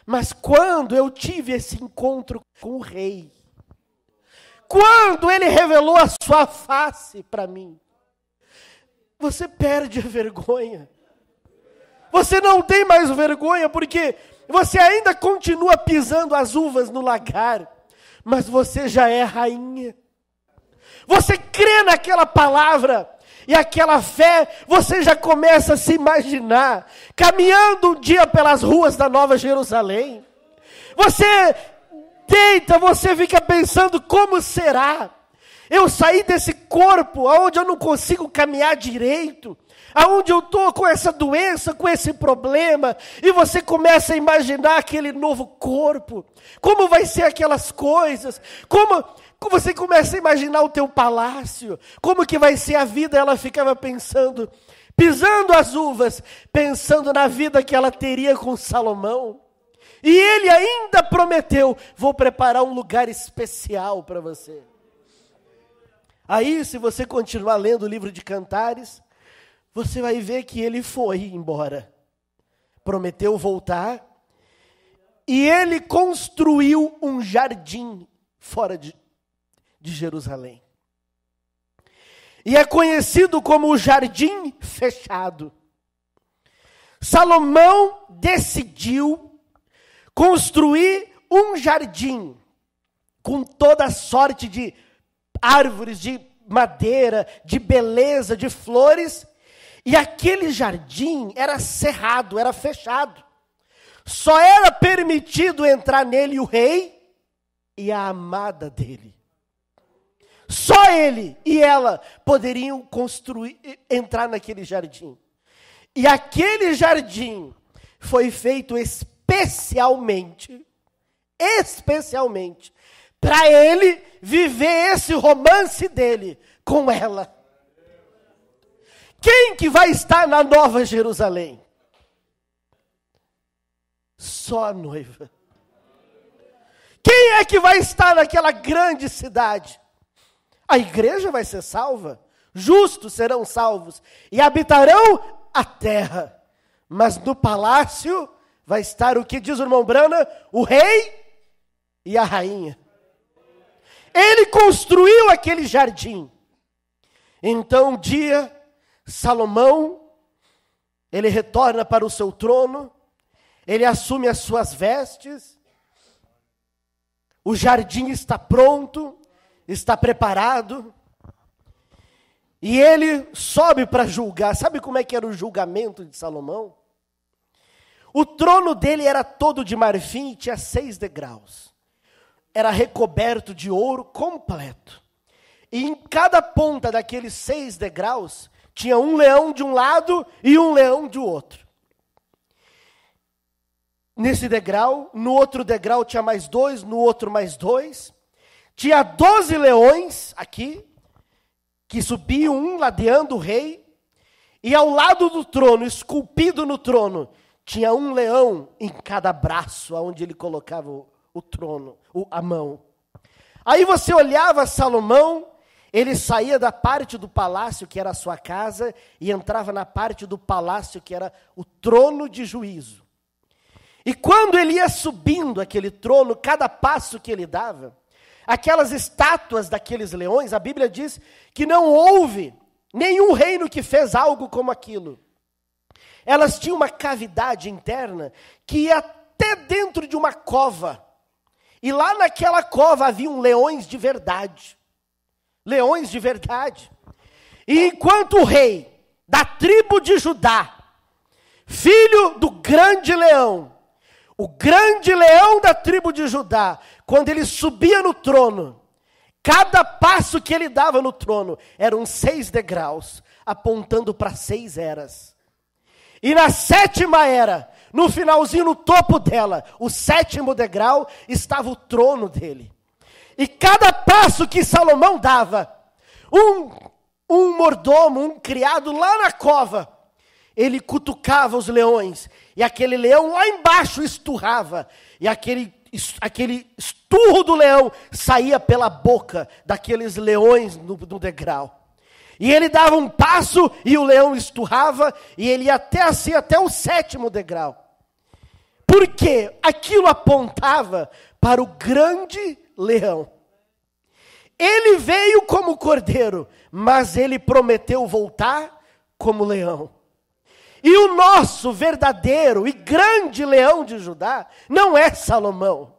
Mas quando eu tive esse encontro com o rei, quando ele revelou a sua face para mim, você perde a vergonha. Você não tem mais vergonha porque você ainda continua pisando as uvas no lagar, mas você já é rainha. Você crê naquela palavra e aquela fé, você já começa a se imaginar caminhando um dia pelas ruas da Nova Jerusalém. Você deita, você fica pensando como será. Eu saí desse corpo aonde eu não consigo caminhar direito aonde eu estou com essa doença, com esse problema, e você começa a imaginar aquele novo corpo, como vai ser aquelas coisas, como você começa a imaginar o teu palácio, como que vai ser a vida, ela ficava pensando, pisando as uvas, pensando na vida que ela teria com Salomão. E ele ainda prometeu: vou preparar um lugar especial para você. Aí, se você continuar lendo o livro de Cantares, você vai ver que ele foi embora. Prometeu voltar. E ele construiu um jardim fora de, de Jerusalém. E é conhecido como o jardim fechado. Salomão decidiu construir um jardim com toda sorte de árvores, de madeira, de beleza, de flores, e aquele jardim era cerrado, era fechado. Só era permitido entrar nele o rei e a amada dele. Só ele e ela poderiam construir, entrar naquele jardim. E aquele jardim foi feito especialmente, especialmente, para ele viver esse romance dele com ela que vai estar na Nova Jerusalém? Só a noiva. Quem é que vai estar naquela grande cidade? A igreja vai ser salva, justos serão salvos e habitarão a terra. Mas no palácio vai estar o que diz o irmão Brana, o rei e a rainha. Ele construiu aquele jardim. Então um dia Salomão, ele retorna para o seu trono, ele assume as suas vestes, o jardim está pronto, está preparado, e ele sobe para julgar. Sabe como é que era o julgamento de Salomão? O trono dele era todo de marfim e tinha seis degraus. Era recoberto de ouro completo. E em cada ponta daqueles seis degraus tinha um leão de um lado e um leão do outro. Nesse degrau, no outro degrau tinha mais dois, no outro mais dois. Tinha doze leões aqui, que subiam um ladeando o rei. E ao lado do trono, esculpido no trono, tinha um leão em cada braço, aonde ele colocava o, o trono, o, a mão. Aí você olhava Salomão ele saía da parte do palácio que era a sua casa e entrava na parte do palácio que era o trono de juízo. E quando ele ia subindo aquele trono, cada passo que ele dava, aquelas estátuas daqueles leões, a Bíblia diz que não houve nenhum reino que fez algo como aquilo. Elas tinham uma cavidade interna que ia até dentro de uma cova. E lá naquela cova haviam leões de verdade leões de verdade. E enquanto o rei da tribo de Judá, filho do grande leão, o grande leão da tribo de Judá, quando ele subia no trono, cada passo que ele dava no trono eram seis degraus, apontando para seis eras. E na sétima era, no finalzinho, no topo dela, o sétimo degrau, estava o trono dele. E cada passo que Salomão dava, um, um mordomo, um criado lá na cova, ele cutucava os leões, e aquele leão lá embaixo esturrava, e aquele, aquele esturro do leão saía pela boca daqueles leões no, no degrau. E ele dava um passo e o leão esturrava, e ele ia até assim, até o sétimo degrau. Porque aquilo apontava para o grande leão. Ele veio como cordeiro, mas ele prometeu voltar como leão. E o nosso verdadeiro e grande leão de Judá não é Salomão.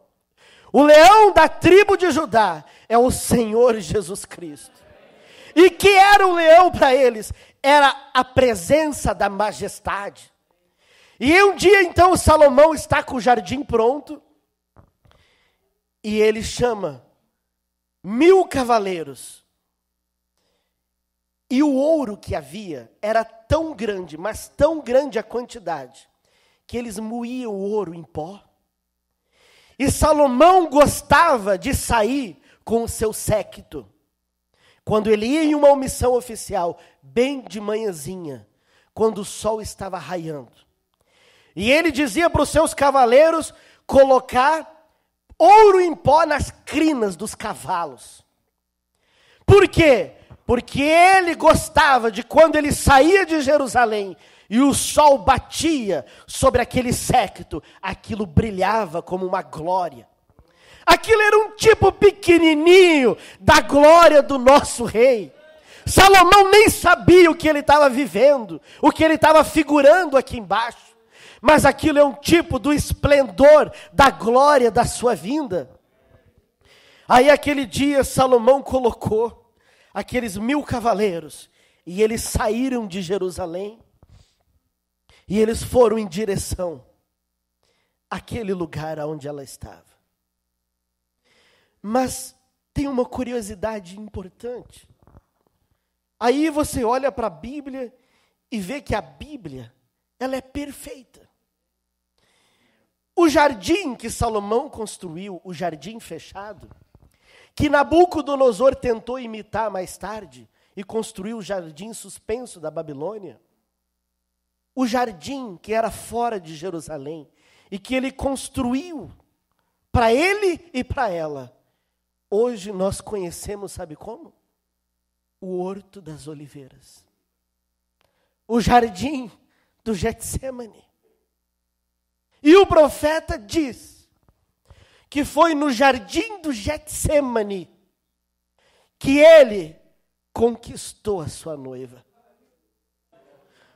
O leão da tribo de Judá é o Senhor Jesus Cristo. E que era o leão para eles? Era a presença da majestade. E um dia então Salomão está com o jardim pronto, e ele chama mil cavaleiros. E o ouro que havia era tão grande, mas tão grande a quantidade, que eles moíam o ouro em pó. E Salomão gostava de sair com o seu séquito. Quando ele ia em uma omissão oficial, bem de manhãzinha, quando o sol estava raiando. E ele dizia para os seus cavaleiros colocar ouro em pó nas crinas dos cavalos. Por quê? Porque ele gostava de quando ele saía de Jerusalém e o sol batia sobre aquele séquito, aquilo brilhava como uma glória. Aquilo era um tipo pequenininho da glória do nosso rei. Salomão nem sabia o que ele estava vivendo, o que ele estava figurando aqui embaixo mas aquilo é um tipo do esplendor, da glória da sua vinda. Aí aquele dia Salomão colocou aqueles mil cavaleiros e eles saíram de Jerusalém e eles foram em direção àquele lugar onde ela estava. Mas tem uma curiosidade importante. Aí você olha para a Bíblia e vê que a Bíblia, ela é perfeita. O jardim que Salomão construiu, o jardim fechado, que Nabucodonosor tentou imitar mais tarde e construiu o jardim suspenso da Babilônia, o jardim que era fora de Jerusalém e que ele construiu para ele e para ela. Hoje nós conhecemos, sabe como? O Horto das Oliveiras. O jardim do Getsemane. E o profeta diz que foi no jardim do Getsemane que ele conquistou a sua noiva.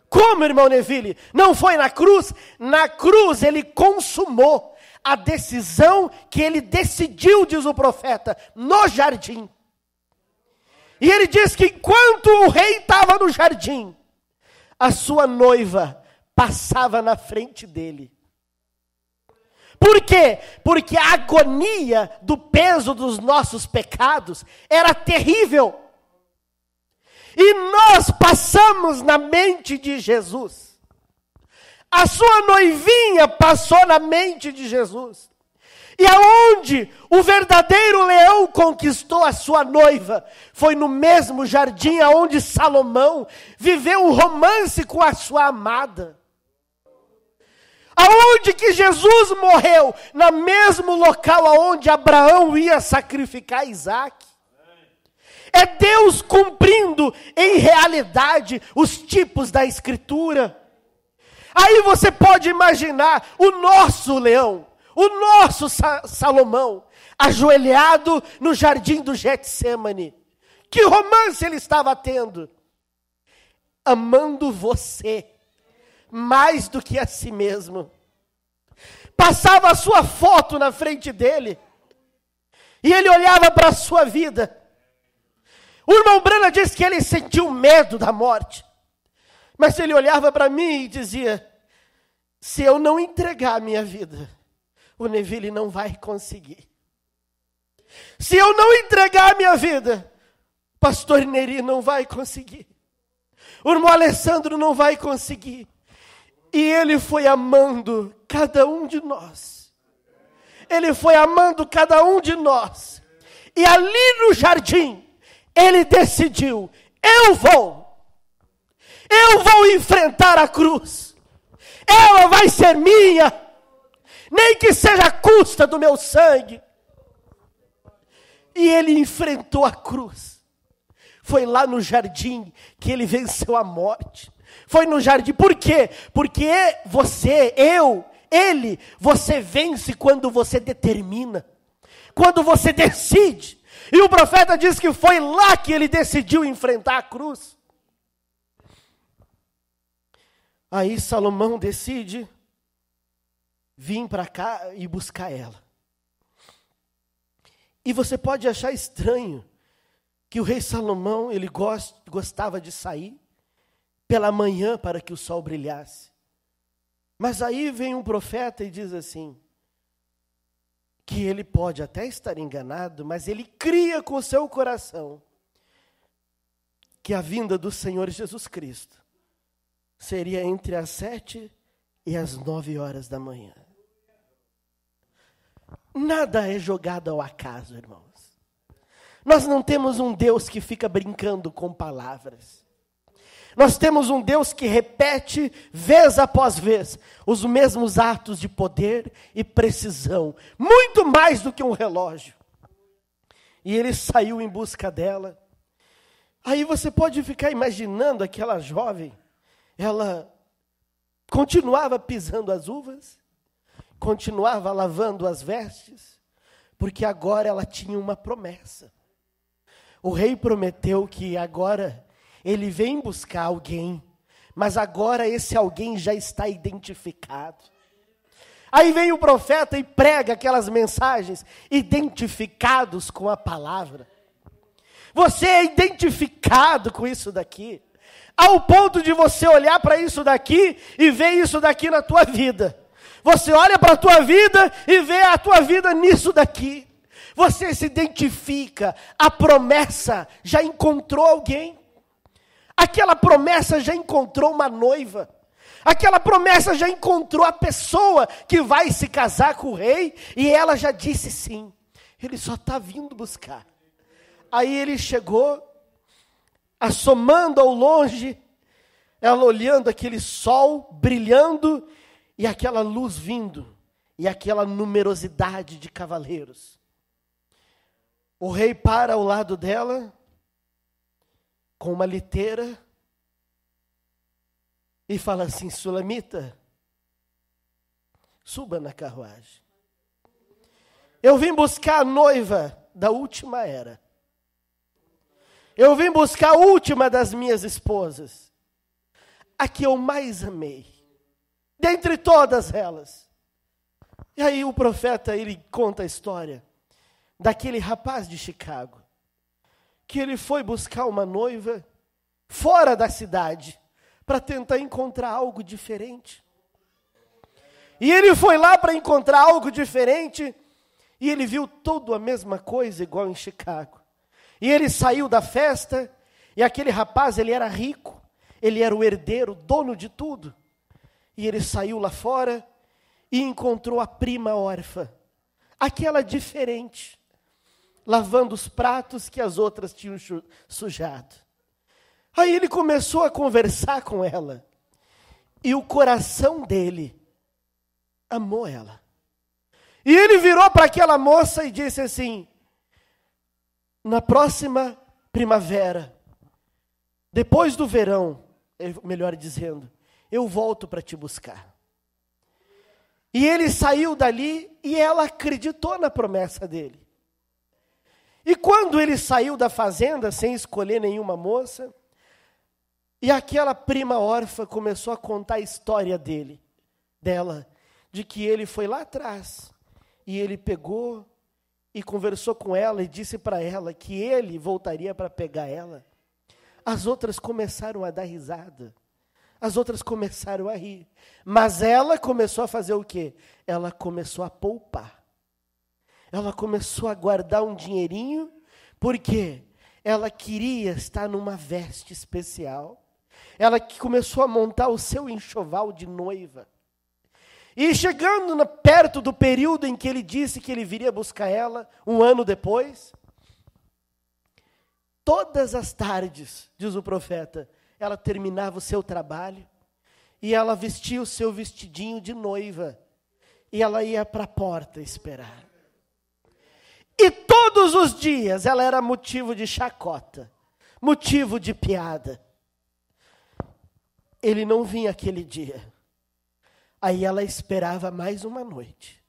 Como, irmão Neville? Não foi na cruz? Na cruz ele consumou a decisão que ele decidiu, diz o profeta, no jardim. E ele diz que enquanto o rei estava no jardim, a sua noiva passava na frente dele. Por quê? Porque a agonia do peso dos nossos pecados era terrível. E nós passamos na mente de Jesus. A sua noivinha passou na mente de Jesus. E aonde o verdadeiro leão conquistou a sua noiva foi no mesmo jardim aonde Salomão viveu o um romance com a sua amada. Aonde que Jesus morreu? No mesmo local aonde Abraão ia sacrificar Isaac. É Deus cumprindo em realidade os tipos da Escritura. Aí você pode imaginar o nosso leão, o nosso Salomão, ajoelhado no jardim do Getsemane. Que romance ele estava tendo? Amando você mais do que a si mesmo. Passava a sua foto na frente dele. E ele olhava para a sua vida. O irmão Brana diz que ele sentiu medo da morte. Mas ele olhava para mim e dizia: se eu não entregar a minha vida, o Neville não vai conseguir. Se eu não entregar a minha vida, o pastor Neri não vai conseguir. O irmão Alessandro não vai conseguir. E ele foi amando cada um de nós. Ele foi amando cada um de nós. E ali no jardim, ele decidiu: eu vou. Eu vou enfrentar a cruz. Ela vai ser minha. Nem que seja a custa do meu sangue. E ele enfrentou a cruz. Foi lá no jardim que ele venceu a morte. Foi no jardim. Por quê? Porque você, eu, ele, você vence quando você determina, quando você decide. E o profeta diz que foi lá que ele decidiu enfrentar a cruz. Aí Salomão decide vir para cá e buscar ela. E você pode achar estranho que o rei Salomão, ele gost, gostava de sair, pela manhã para que o sol brilhasse. Mas aí vem um profeta e diz assim: que ele pode até estar enganado, mas ele cria com o seu coração que a vinda do Senhor Jesus Cristo seria entre as sete e as nove horas da manhã. Nada é jogado ao acaso, irmãos. Nós não temos um Deus que fica brincando com palavras. Nós temos um Deus que repete, vez após vez, os mesmos atos de poder e precisão, muito mais do que um relógio. E ele saiu em busca dela. Aí você pode ficar imaginando aquela jovem, ela continuava pisando as uvas, continuava lavando as vestes, porque agora ela tinha uma promessa. O rei prometeu que agora ele vem buscar alguém, mas agora esse alguém já está identificado. Aí vem o profeta e prega aquelas mensagens identificados com a palavra. Você é identificado com isso daqui, ao ponto de você olhar para isso daqui e ver isso daqui na tua vida. Você olha para a tua vida e vê a tua vida nisso daqui. Você se identifica, a promessa já encontrou alguém. Aquela promessa já encontrou uma noiva. Aquela promessa já encontrou a pessoa que vai se casar com o rei e ela já disse sim. Ele só está vindo buscar. Aí ele chegou, assomando ao longe, ela olhando aquele sol brilhando e aquela luz vindo e aquela numerosidade de cavaleiros. O rei para ao lado dela com uma liteira e fala assim: Sulamita, suba na carruagem. Eu vim buscar a noiva da última era. Eu vim buscar a última das minhas esposas, a que eu mais amei, dentre todas elas. E aí o profeta ele conta a história daquele rapaz de Chicago que ele foi buscar uma noiva fora da cidade para tentar encontrar algo diferente. E ele foi lá para encontrar algo diferente e ele viu tudo a mesma coisa igual em Chicago. E ele saiu da festa e aquele rapaz, ele era rico, ele era o herdeiro, dono de tudo. E ele saiu lá fora e encontrou a prima órfã, aquela diferente lavando os pratos que as outras tinham sujado. Aí ele começou a conversar com ela. E o coração dele amou ela. E ele virou para aquela moça e disse assim: Na próxima primavera, depois do verão, melhor dizendo, eu volto para te buscar. E ele saiu dali e ela acreditou na promessa dele. E quando ele saiu da fazenda sem escolher nenhuma moça, e aquela prima órfã começou a contar a história dele, dela, de que ele foi lá atrás e ele pegou e conversou com ela e disse para ela que ele voltaria para pegar ela. As outras começaram a dar risada. As outras começaram a rir. Mas ela começou a fazer o quê? Ela começou a poupar ela começou a guardar um dinheirinho, porque ela queria estar numa veste especial. Ela que começou a montar o seu enxoval de noiva. E chegando na, perto do período em que ele disse que ele viria buscar ela, um ano depois, todas as tardes, diz o profeta, ela terminava o seu trabalho e ela vestia o seu vestidinho de noiva e ela ia para a porta esperar. E todos os dias ela era motivo de chacota, motivo de piada. Ele não vinha aquele dia. Aí ela esperava mais uma noite.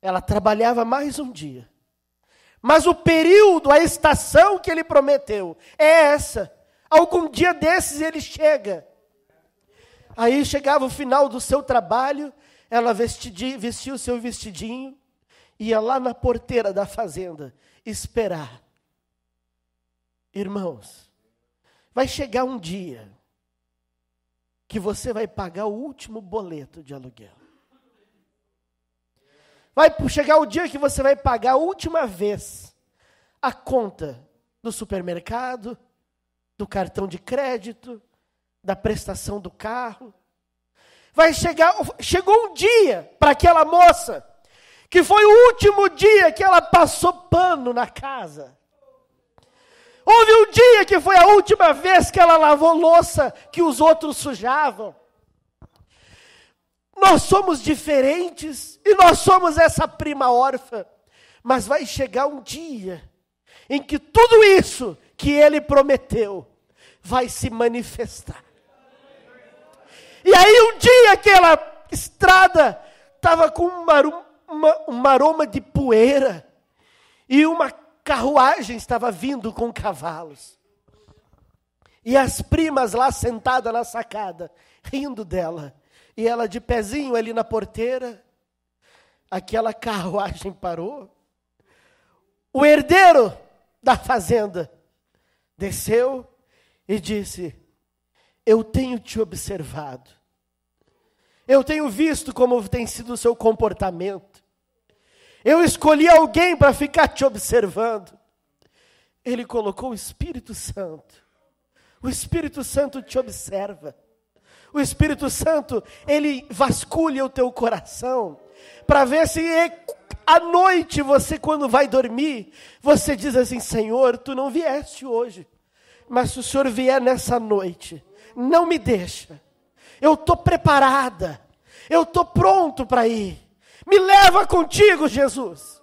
Ela trabalhava mais um dia. Mas o período, a estação que ele prometeu é essa. Algum dia desses ele chega. Aí chegava o final do seu trabalho, ela vestia o seu vestidinho, ia lá na porteira da fazenda esperar. Irmãos, vai chegar um dia que você vai pagar o último boleto de aluguel. Vai chegar o dia que você vai pagar a última vez a conta do supermercado, do cartão de crédito, da prestação do carro. Vai chegar, chegou um dia para aquela moça que foi o último dia que ela passou pano na casa. Houve um dia que foi a última vez que ela lavou louça que os outros sujavam. Nós somos diferentes e nós somos essa prima órfã, mas vai chegar um dia em que tudo isso que ele prometeu vai se manifestar. E aí, um dia, aquela estrada estava com um barulho uma, um aroma de poeira e uma carruagem estava vindo com cavalos. E as primas lá sentadas na sacada, rindo dela. E ela de pezinho ali na porteira. Aquela carruagem parou. O herdeiro da fazenda desceu e disse: Eu tenho te observado. Eu tenho visto como tem sido o seu comportamento. Eu escolhi alguém para ficar te observando. Ele colocou o Espírito Santo. O Espírito Santo te observa. O Espírito Santo, ele vasculha o teu coração para ver se é à noite você quando vai dormir, você diz assim: Senhor, tu não vieste hoje, mas se o Senhor vier nessa noite, não me deixa. Eu estou preparada. Eu estou pronto para ir. Me leva contigo, Jesus.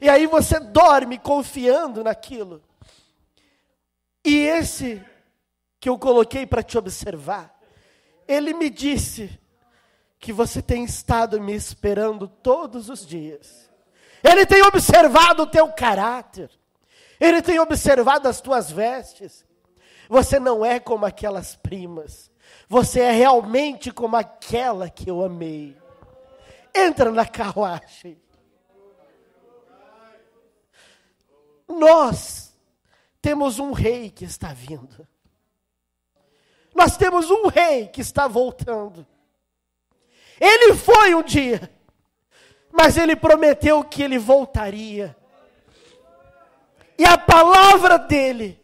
E aí você dorme confiando naquilo. E esse que eu coloquei para te observar, ele me disse que você tem estado me esperando todos os dias. Ele tem observado o teu caráter. Ele tem observado as tuas vestes. Você não é como aquelas primas. Você é realmente como aquela que eu amei entra na carruagem. Nós temos um rei que está vindo. Nós temos um rei que está voltando. Ele foi um dia, mas ele prometeu que ele voltaria. E a palavra dele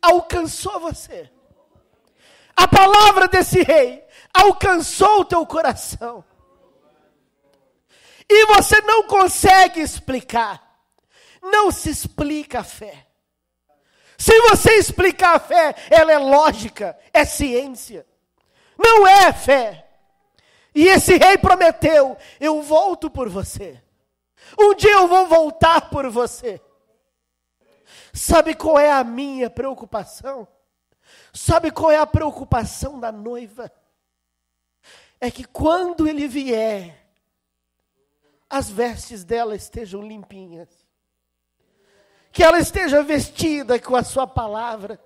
alcançou você. A palavra desse rei alcançou o teu coração. E você não consegue explicar. Não se explica a fé. Se você explicar a fé, ela é lógica, é ciência. Não é fé. E esse rei prometeu: eu volto por você. Um dia eu vou voltar por você. Sabe qual é a minha preocupação? Sabe qual é a preocupação da noiva? É que quando ele vier, as vestes dela estejam limpinhas. Que ela esteja vestida com a sua palavra,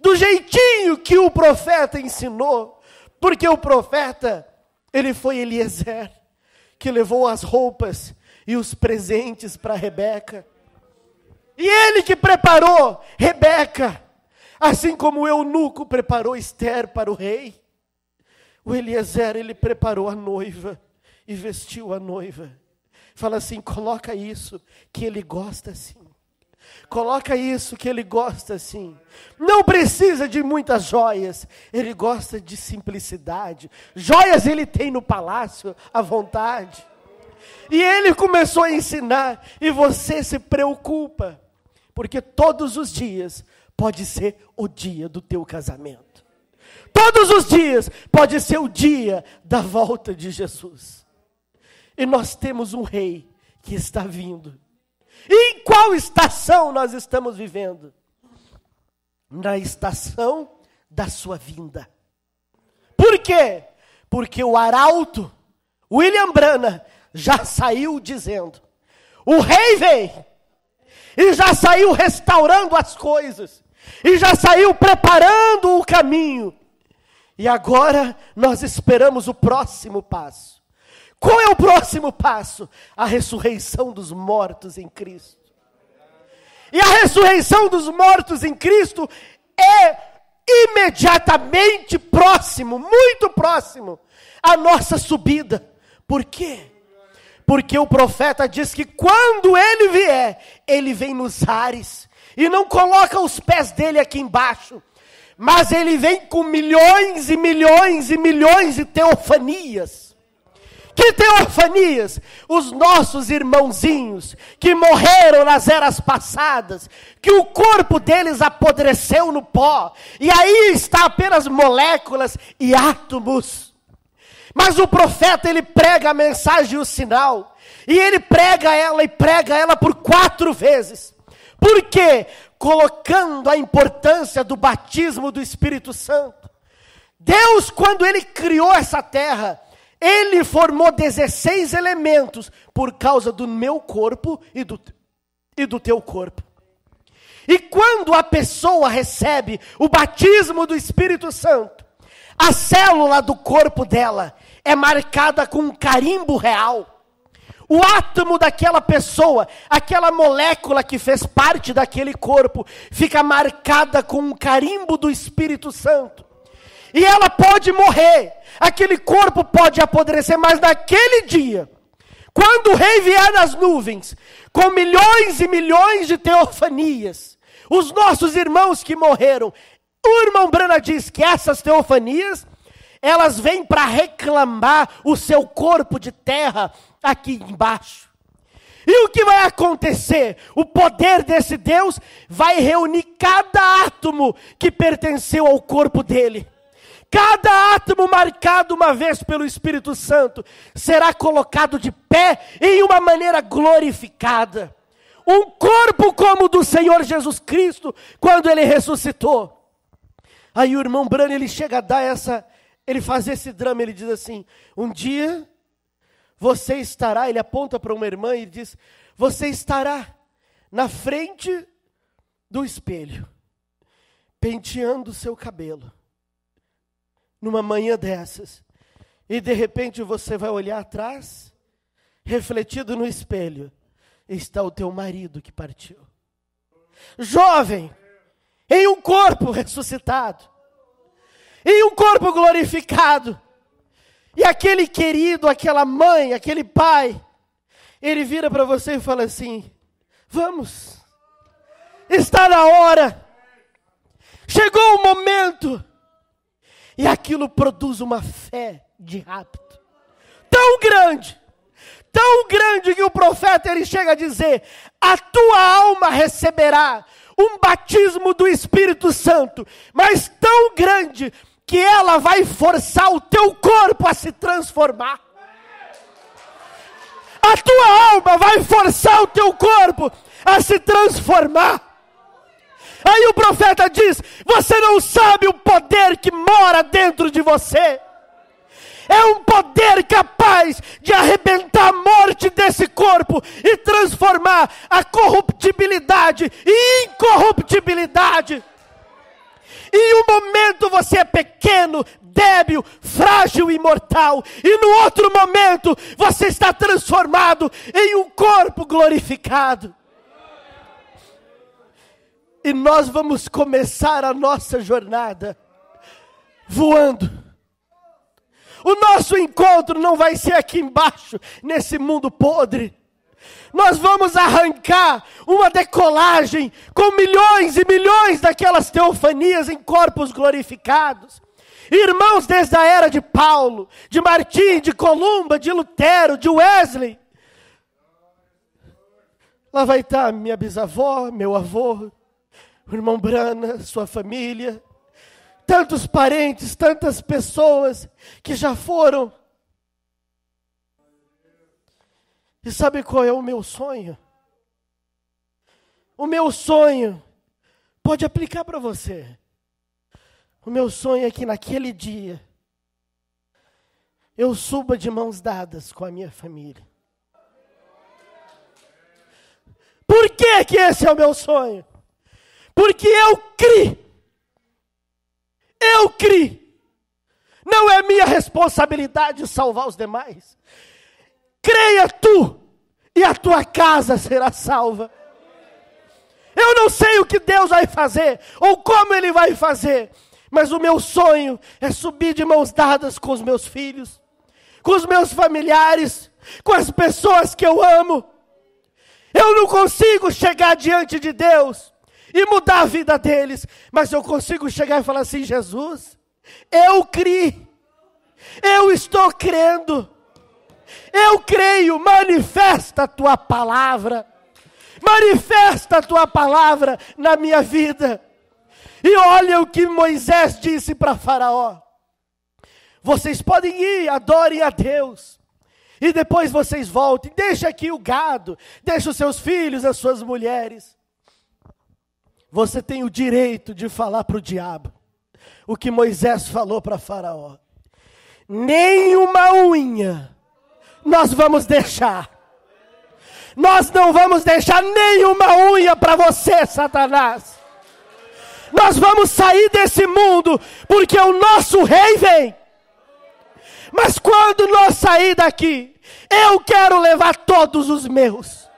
do jeitinho que o profeta ensinou, porque o profeta, ele foi Eliezer, que levou as roupas e os presentes para Rebeca. E ele que preparou Rebeca, assim como o eunuco preparou Esther para o rei. O Eliezer, ele preparou a noiva e vestiu a noiva. Fala assim: coloca isso que ele gosta assim. Coloca isso que ele gosta assim. Não precisa de muitas joias, ele gosta de simplicidade. Joias ele tem no palácio à vontade. E ele começou a ensinar, e você se preocupa, porque todos os dias pode ser o dia do teu casamento. Todos os dias pode ser o dia da volta de Jesus. E nós temos um rei que está vindo. E em qual estação nós estamos vivendo? Na estação da sua vinda. Por quê? Porque o arauto, William Brana, já saiu dizendo: o rei vem, e já saiu restaurando as coisas, e já saiu preparando o caminho. E agora nós esperamos o próximo passo. Qual é o próximo passo? A ressurreição dos mortos em Cristo. E a ressurreição dos mortos em Cristo é imediatamente próximo, muito próximo, à nossa subida. Por quê? Porque o profeta diz que quando ele vier, ele vem nos ares e não coloca os pés dele aqui embaixo, mas ele vem com milhões e milhões e milhões de teofanias que tem orfanias, os nossos irmãozinhos que morreram nas eras passadas, que o corpo deles apodreceu no pó, e aí está apenas moléculas e átomos. Mas o profeta ele prega a mensagem e o sinal, e ele prega ela e prega ela por quatro vezes. Por quê? Colocando a importância do batismo do Espírito Santo. Deus, quando ele criou essa terra, ele formou 16 elementos por causa do meu corpo e do, e do teu corpo. E quando a pessoa recebe o batismo do Espírito Santo, a célula do corpo dela é marcada com um carimbo real. O átomo daquela pessoa, aquela molécula que fez parte daquele corpo, fica marcada com um carimbo do Espírito Santo. E ela pode morrer, aquele corpo pode apodrecer, mas naquele dia, quando o rei vier nas nuvens, com milhões e milhões de teofanias, os nossos irmãos que morreram, o irmão Brana diz que essas teofanias, elas vêm para reclamar o seu corpo de terra aqui embaixo. E o que vai acontecer? O poder desse Deus vai reunir cada átomo que pertenceu ao corpo dele. Cada átomo marcado uma vez pelo Espírito Santo será colocado de pé em uma maneira glorificada. Um corpo como o do Senhor Jesus Cristo, quando ele ressuscitou. Aí o irmão Brano, ele chega a dar essa, ele faz esse drama, ele diz assim: Um dia você estará, ele aponta para uma irmã e diz: Você estará na frente do espelho, penteando o seu cabelo numa manhã dessas, e de repente você vai olhar atrás, refletido no espelho, está o teu marido que partiu. Jovem, em um corpo ressuscitado, em um corpo glorificado, e aquele querido, aquela mãe, aquele pai, ele vira para você e fala assim: Vamos, está na hora, chegou o momento e aquilo produz uma fé de rapto tão grande, tão grande que o profeta ele chega a dizer: "A tua alma receberá um batismo do Espírito Santo, mas tão grande que ela vai forçar o teu corpo a se transformar. A tua alma vai forçar o teu corpo a se transformar. Aí o profeta diz: Você não sabe o poder que mora dentro de você. É um poder capaz de arrebentar a morte desse corpo e transformar a corruptibilidade em incorruptibilidade. Em um momento você é pequeno, débil, frágil e mortal, e no outro momento você está transformado em um corpo glorificado. E nós vamos começar a nossa jornada voando. O nosso encontro não vai ser aqui embaixo, nesse mundo podre. Nós vamos arrancar uma decolagem com milhões e milhões daquelas teofanias em corpos glorificados. Irmãos desde a era de Paulo, de Martim, de Columba, de Lutero, de Wesley. Lá vai estar tá minha bisavó, meu avô, o irmão Brana, sua família, tantos parentes, tantas pessoas que já foram. E sabe qual é o meu sonho? O meu sonho pode aplicar para você. O meu sonho é que naquele dia eu suba de mãos dadas com a minha família. Por que que esse é o meu sonho? Porque eu criei. Eu criei. Não é minha responsabilidade salvar os demais. Creia tu e a tua casa será salva. Eu não sei o que Deus vai fazer ou como ele vai fazer, mas o meu sonho é subir de mãos dadas com os meus filhos, com os meus familiares, com as pessoas que eu amo. Eu não consigo chegar diante de Deus e mudar a vida deles, mas eu consigo chegar e falar assim: Jesus, eu criei, eu estou crendo, eu creio, manifesta a tua palavra, manifesta a tua palavra na minha vida. E olha o que Moisés disse para Faraó: vocês podem ir, adorem a Deus. E depois vocês voltem, deixa aqui o gado, deixa os seus filhos, as suas mulheres. Você tem o direito de falar para o diabo o que Moisés falou para Faraó: Nenhuma unha nós vamos deixar. Nós não vamos deixar nenhuma unha para você, Satanás. Nós vamos sair desse mundo, porque o nosso rei vem. Mas quando nós sair daqui, eu quero levar todos os meus.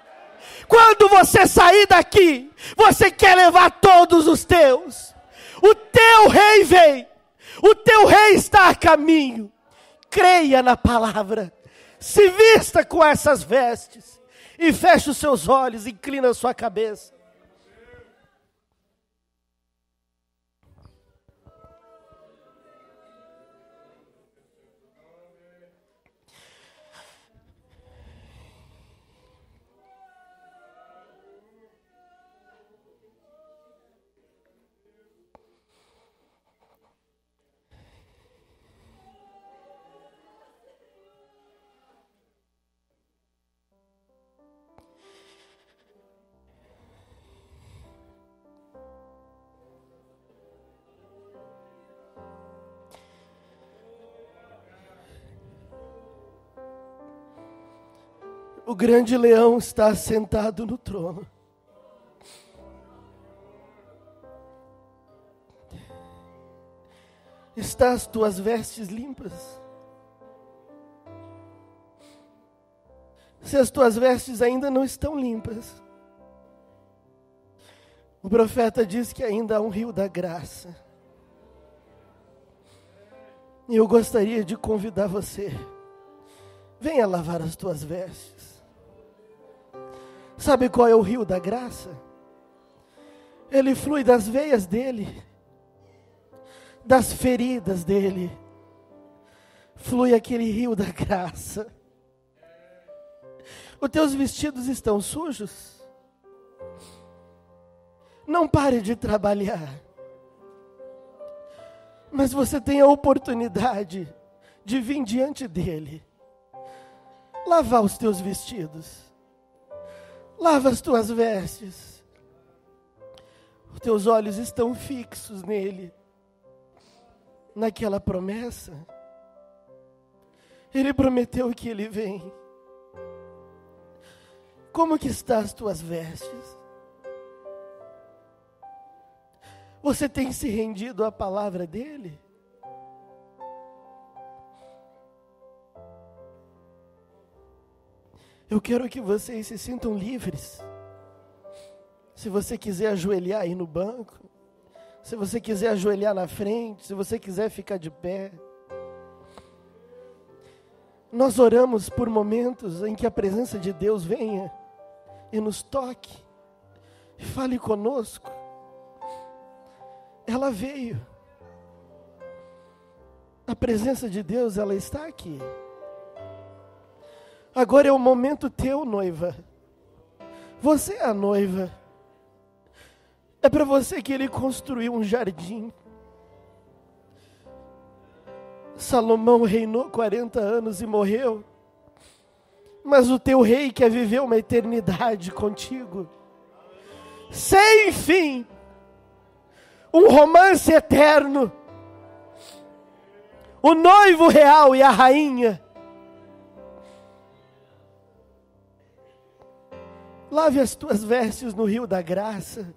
Quando você sair daqui, você quer levar todos os teus. O teu rei vem. O teu rei está a caminho. Creia na palavra. Se vista com essas vestes. E feche os seus olhos, inclina a sua cabeça. o grande leão está sentado no trono. Estás tuas vestes limpas? Se as tuas vestes ainda não estão limpas, o profeta diz que ainda há um rio da graça. E eu gostaria de convidar você, venha lavar as tuas vestes. Sabe qual é o rio da graça? Ele flui das veias dele, das feridas dele. Flui aquele rio da graça. Os teus vestidos estão sujos? Não pare de trabalhar. Mas você tem a oportunidade de vir diante dele, lavar os teus vestidos lava as tuas vestes. Os teus olhos estão fixos nele, naquela promessa. Ele prometeu que ele vem. Como que está as tuas vestes? Você tem se rendido à palavra dele? Eu quero que vocês se sintam livres. Se você quiser ajoelhar aí no banco, se você quiser ajoelhar na frente, se você quiser ficar de pé. Nós oramos por momentos em que a presença de Deus venha e nos toque, e fale conosco. Ela veio. A presença de Deus, ela está aqui. Agora é o momento teu, noiva. Você é a noiva. É para você que ele construiu um jardim. Salomão reinou 40 anos e morreu. Mas o teu rei quer viver uma eternidade contigo. Sem fim. Um romance eterno. O noivo real e a rainha lave as tuas vestes no rio da graça.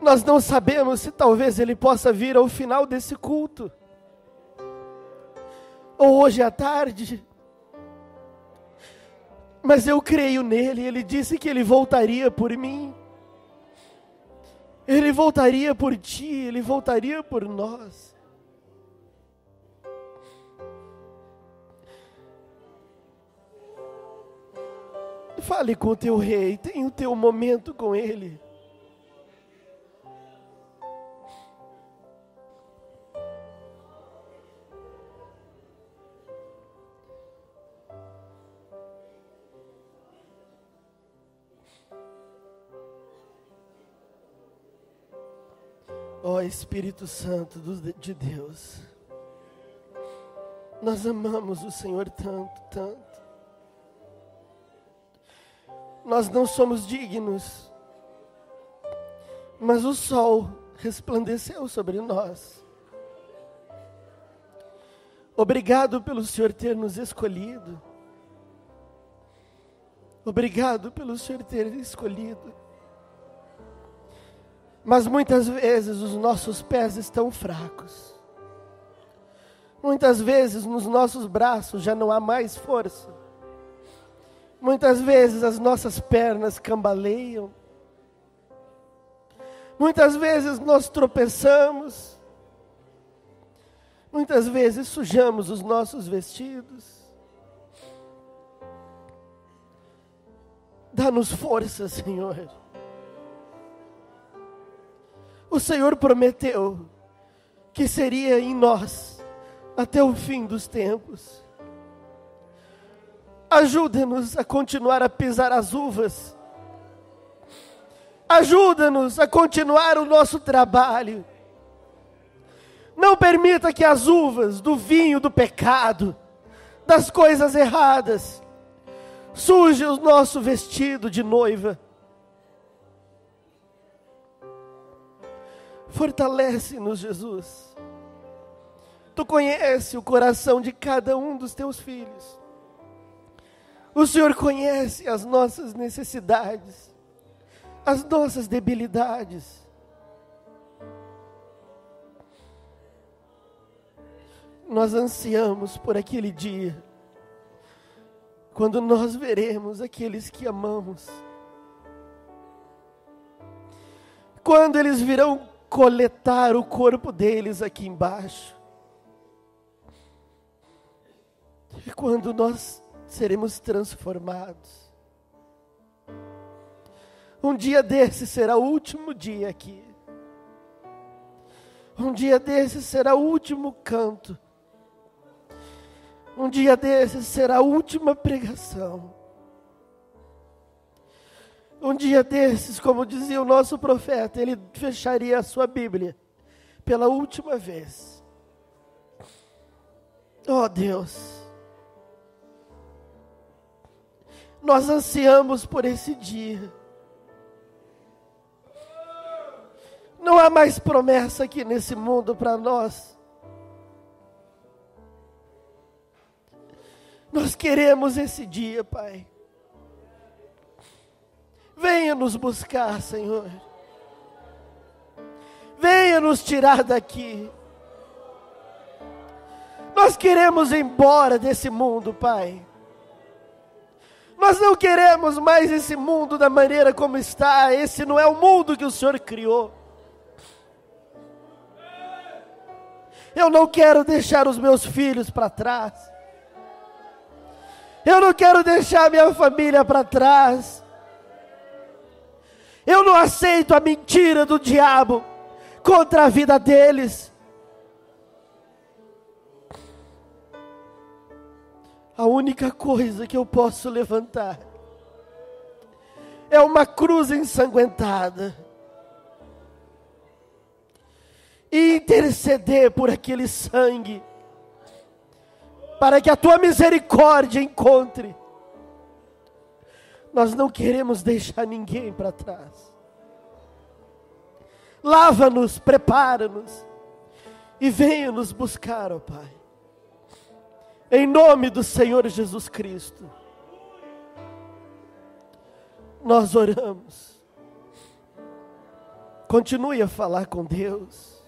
Nós não sabemos se talvez ele possa vir ao final desse culto, ou hoje à tarde, mas eu creio nele. Ele disse que ele voltaria por mim, ele voltaria por ti, ele voltaria por nós. Fale com o teu rei, tenha o teu momento com ele. Ó oh, Espírito Santo de Deus, nós amamos o Senhor tanto, tanto nós não somos dignos. Mas o sol resplandeceu sobre nós. Obrigado pelo Senhor ter nos escolhido. Obrigado pelo Senhor ter escolhido. Mas muitas vezes os nossos pés estão fracos. Muitas vezes nos nossos braços já não há mais força. Muitas vezes as nossas pernas cambaleiam. Muitas vezes nós tropeçamos. Muitas vezes sujamos os nossos vestidos. Dá-nos força, Senhor. O Senhor prometeu que seria em nós até o fim dos tempos. Ajuda-nos a continuar a pisar as uvas. Ajuda-nos a continuar o nosso trabalho. Não permita que as uvas do vinho do pecado, das coisas erradas, suje o nosso vestido de noiva. Fortalece-nos, Jesus. Tu conhece o coração de cada um dos teus filhos. O Senhor conhece as nossas necessidades, as nossas debilidades. Nós ansiamos por aquele dia, quando nós veremos aqueles que amamos, quando eles virão coletar o corpo deles aqui embaixo, e quando nós seremos transformados. Um dia desse será o último dia aqui. Um dia desse será o último canto. Um dia desse será a última pregação. Um dia desses, como dizia o nosso profeta, ele fecharia a sua Bíblia pela última vez. Oh Deus. Nós ansiamos por esse dia. Não há mais promessa aqui nesse mundo para nós. Nós queremos esse dia, Pai. Venha nos buscar, Senhor. Venha nos tirar daqui. Nós queremos ir embora desse mundo, Pai. Nós não queremos mais esse mundo da maneira como está, esse não é o mundo que o Senhor criou. Eu não quero deixar os meus filhos para trás. Eu não quero deixar minha família para trás. Eu não aceito a mentira do diabo contra a vida deles. a única coisa que eu posso levantar é uma cruz ensanguentada e interceder por aquele sangue, para que a tua misericórdia encontre. Nós não queremos deixar ninguém para trás. Lava-nos, prepara-nos e venha nos buscar, ó Pai em nome do Senhor Jesus Cristo. Nós oramos. Continue a falar com Deus.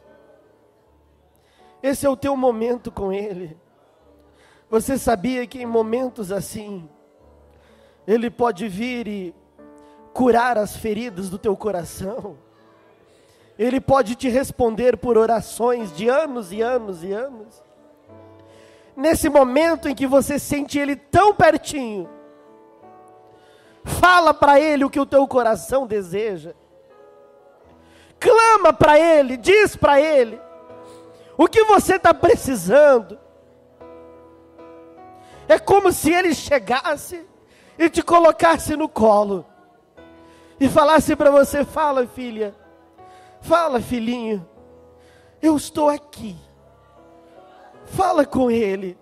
Esse é o teu momento com Ele. Você sabia que em momentos assim, Ele pode vir e curar as feridas do teu coração? Ele pode te responder por orações de anos e anos e anos nesse momento em que você sente Ele tão pertinho, fala para Ele o que o teu coração deseja, clama para Ele, diz para Ele o que você está precisando. É como se Ele chegasse e te colocasse no colo e falasse para você: fala, filha, fala, filhinho, eu estou aqui. Fala com Ele.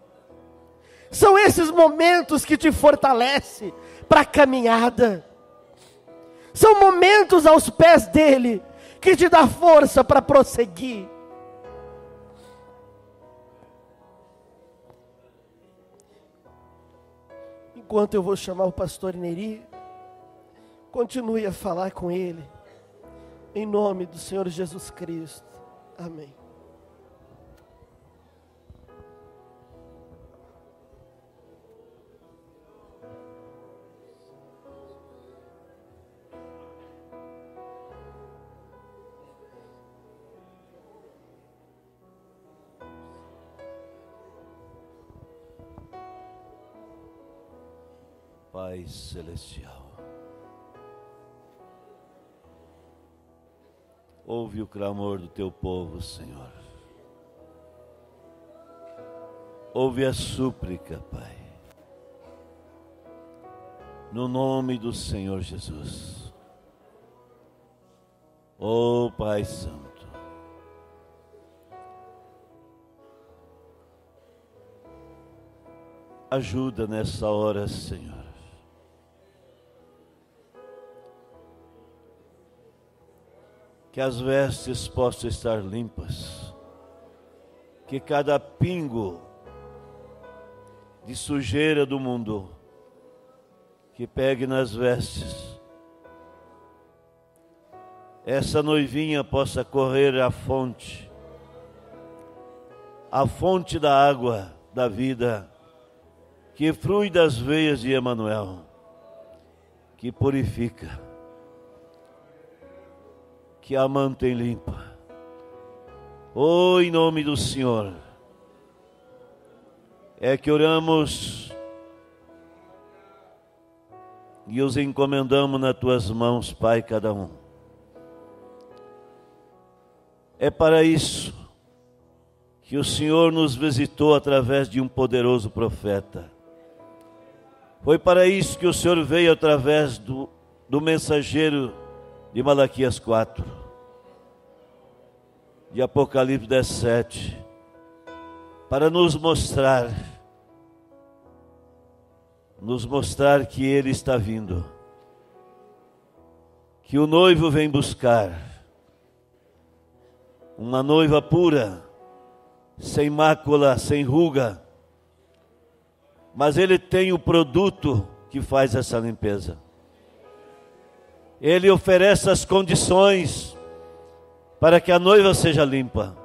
São esses momentos que te fortalece para a caminhada. São momentos aos pés dele que te dá força para prosseguir. Enquanto eu vou chamar o pastor Neri, continue a falar com ele. Em nome do Senhor Jesus Cristo. Amém. Pai Celestial. Ouve o clamor do teu povo, Senhor. Ouve a súplica, Pai. No nome do Senhor Jesus. Ó oh, Pai Santo. ajuda nessa hora, Senhor. que as vestes possam estar limpas, que cada pingo de sujeira do mundo que pegue nas vestes, essa noivinha possa correr à fonte, a fonte da água da vida que flui das veias de Emanuel, que purifica que a mantém limpa. Oh, em nome do Senhor, é que oramos e os encomendamos nas tuas mãos, Pai, cada um. É para isso que o Senhor nos visitou através de um poderoso profeta. Foi para isso que o Senhor veio através do, do mensageiro de Malaquias 4, de Apocalipse 17, para nos mostrar, nos mostrar que Ele está vindo, que o noivo vem buscar uma noiva pura, sem mácula, sem ruga, mas Ele tem o produto que faz essa limpeza ele oferece as condições para que a noiva seja limpa.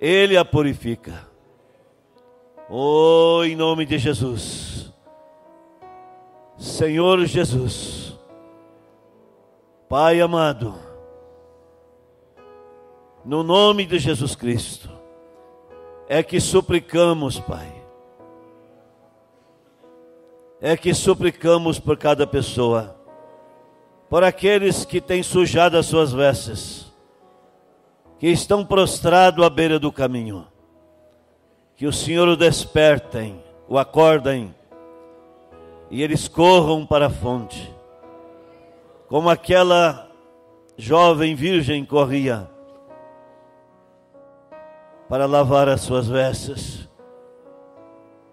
Ele a purifica. Oh, em nome de Jesus. Senhor Jesus. Pai amado. No nome de Jesus Cristo. É que suplicamos, Pai é que suplicamos por cada pessoa por aqueles que têm sujado as suas vestes, que estão prostrados à beira do caminho. Que o Senhor o despertem, o acordem, e eles corram para a fonte, como aquela jovem virgem corria para lavar as suas vestes,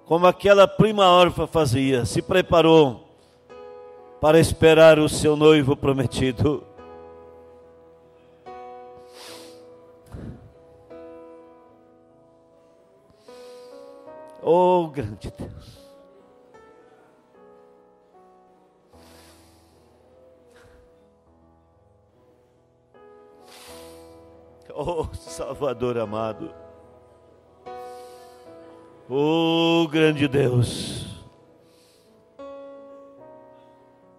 como aquela prima órfã fazia, se preparou para esperar o seu noivo prometido. Oh, grande Deus. Oh, Salvador amado. Oh, grande Deus.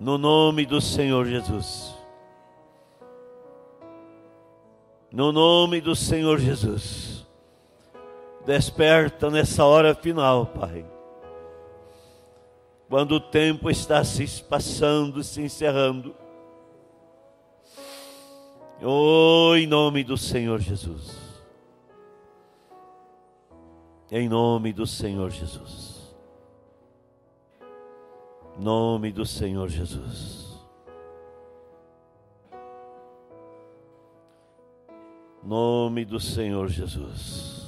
no nome do Senhor Jesus. No nome do Senhor Jesus. Desperta nessa hora final, Pai. Quando o tempo está se passando, se encerrando. Oh, em nome do Senhor Jesus. Em nome do Senhor Jesus. Nome do Senhor Jesus. Nome do Senhor Jesus.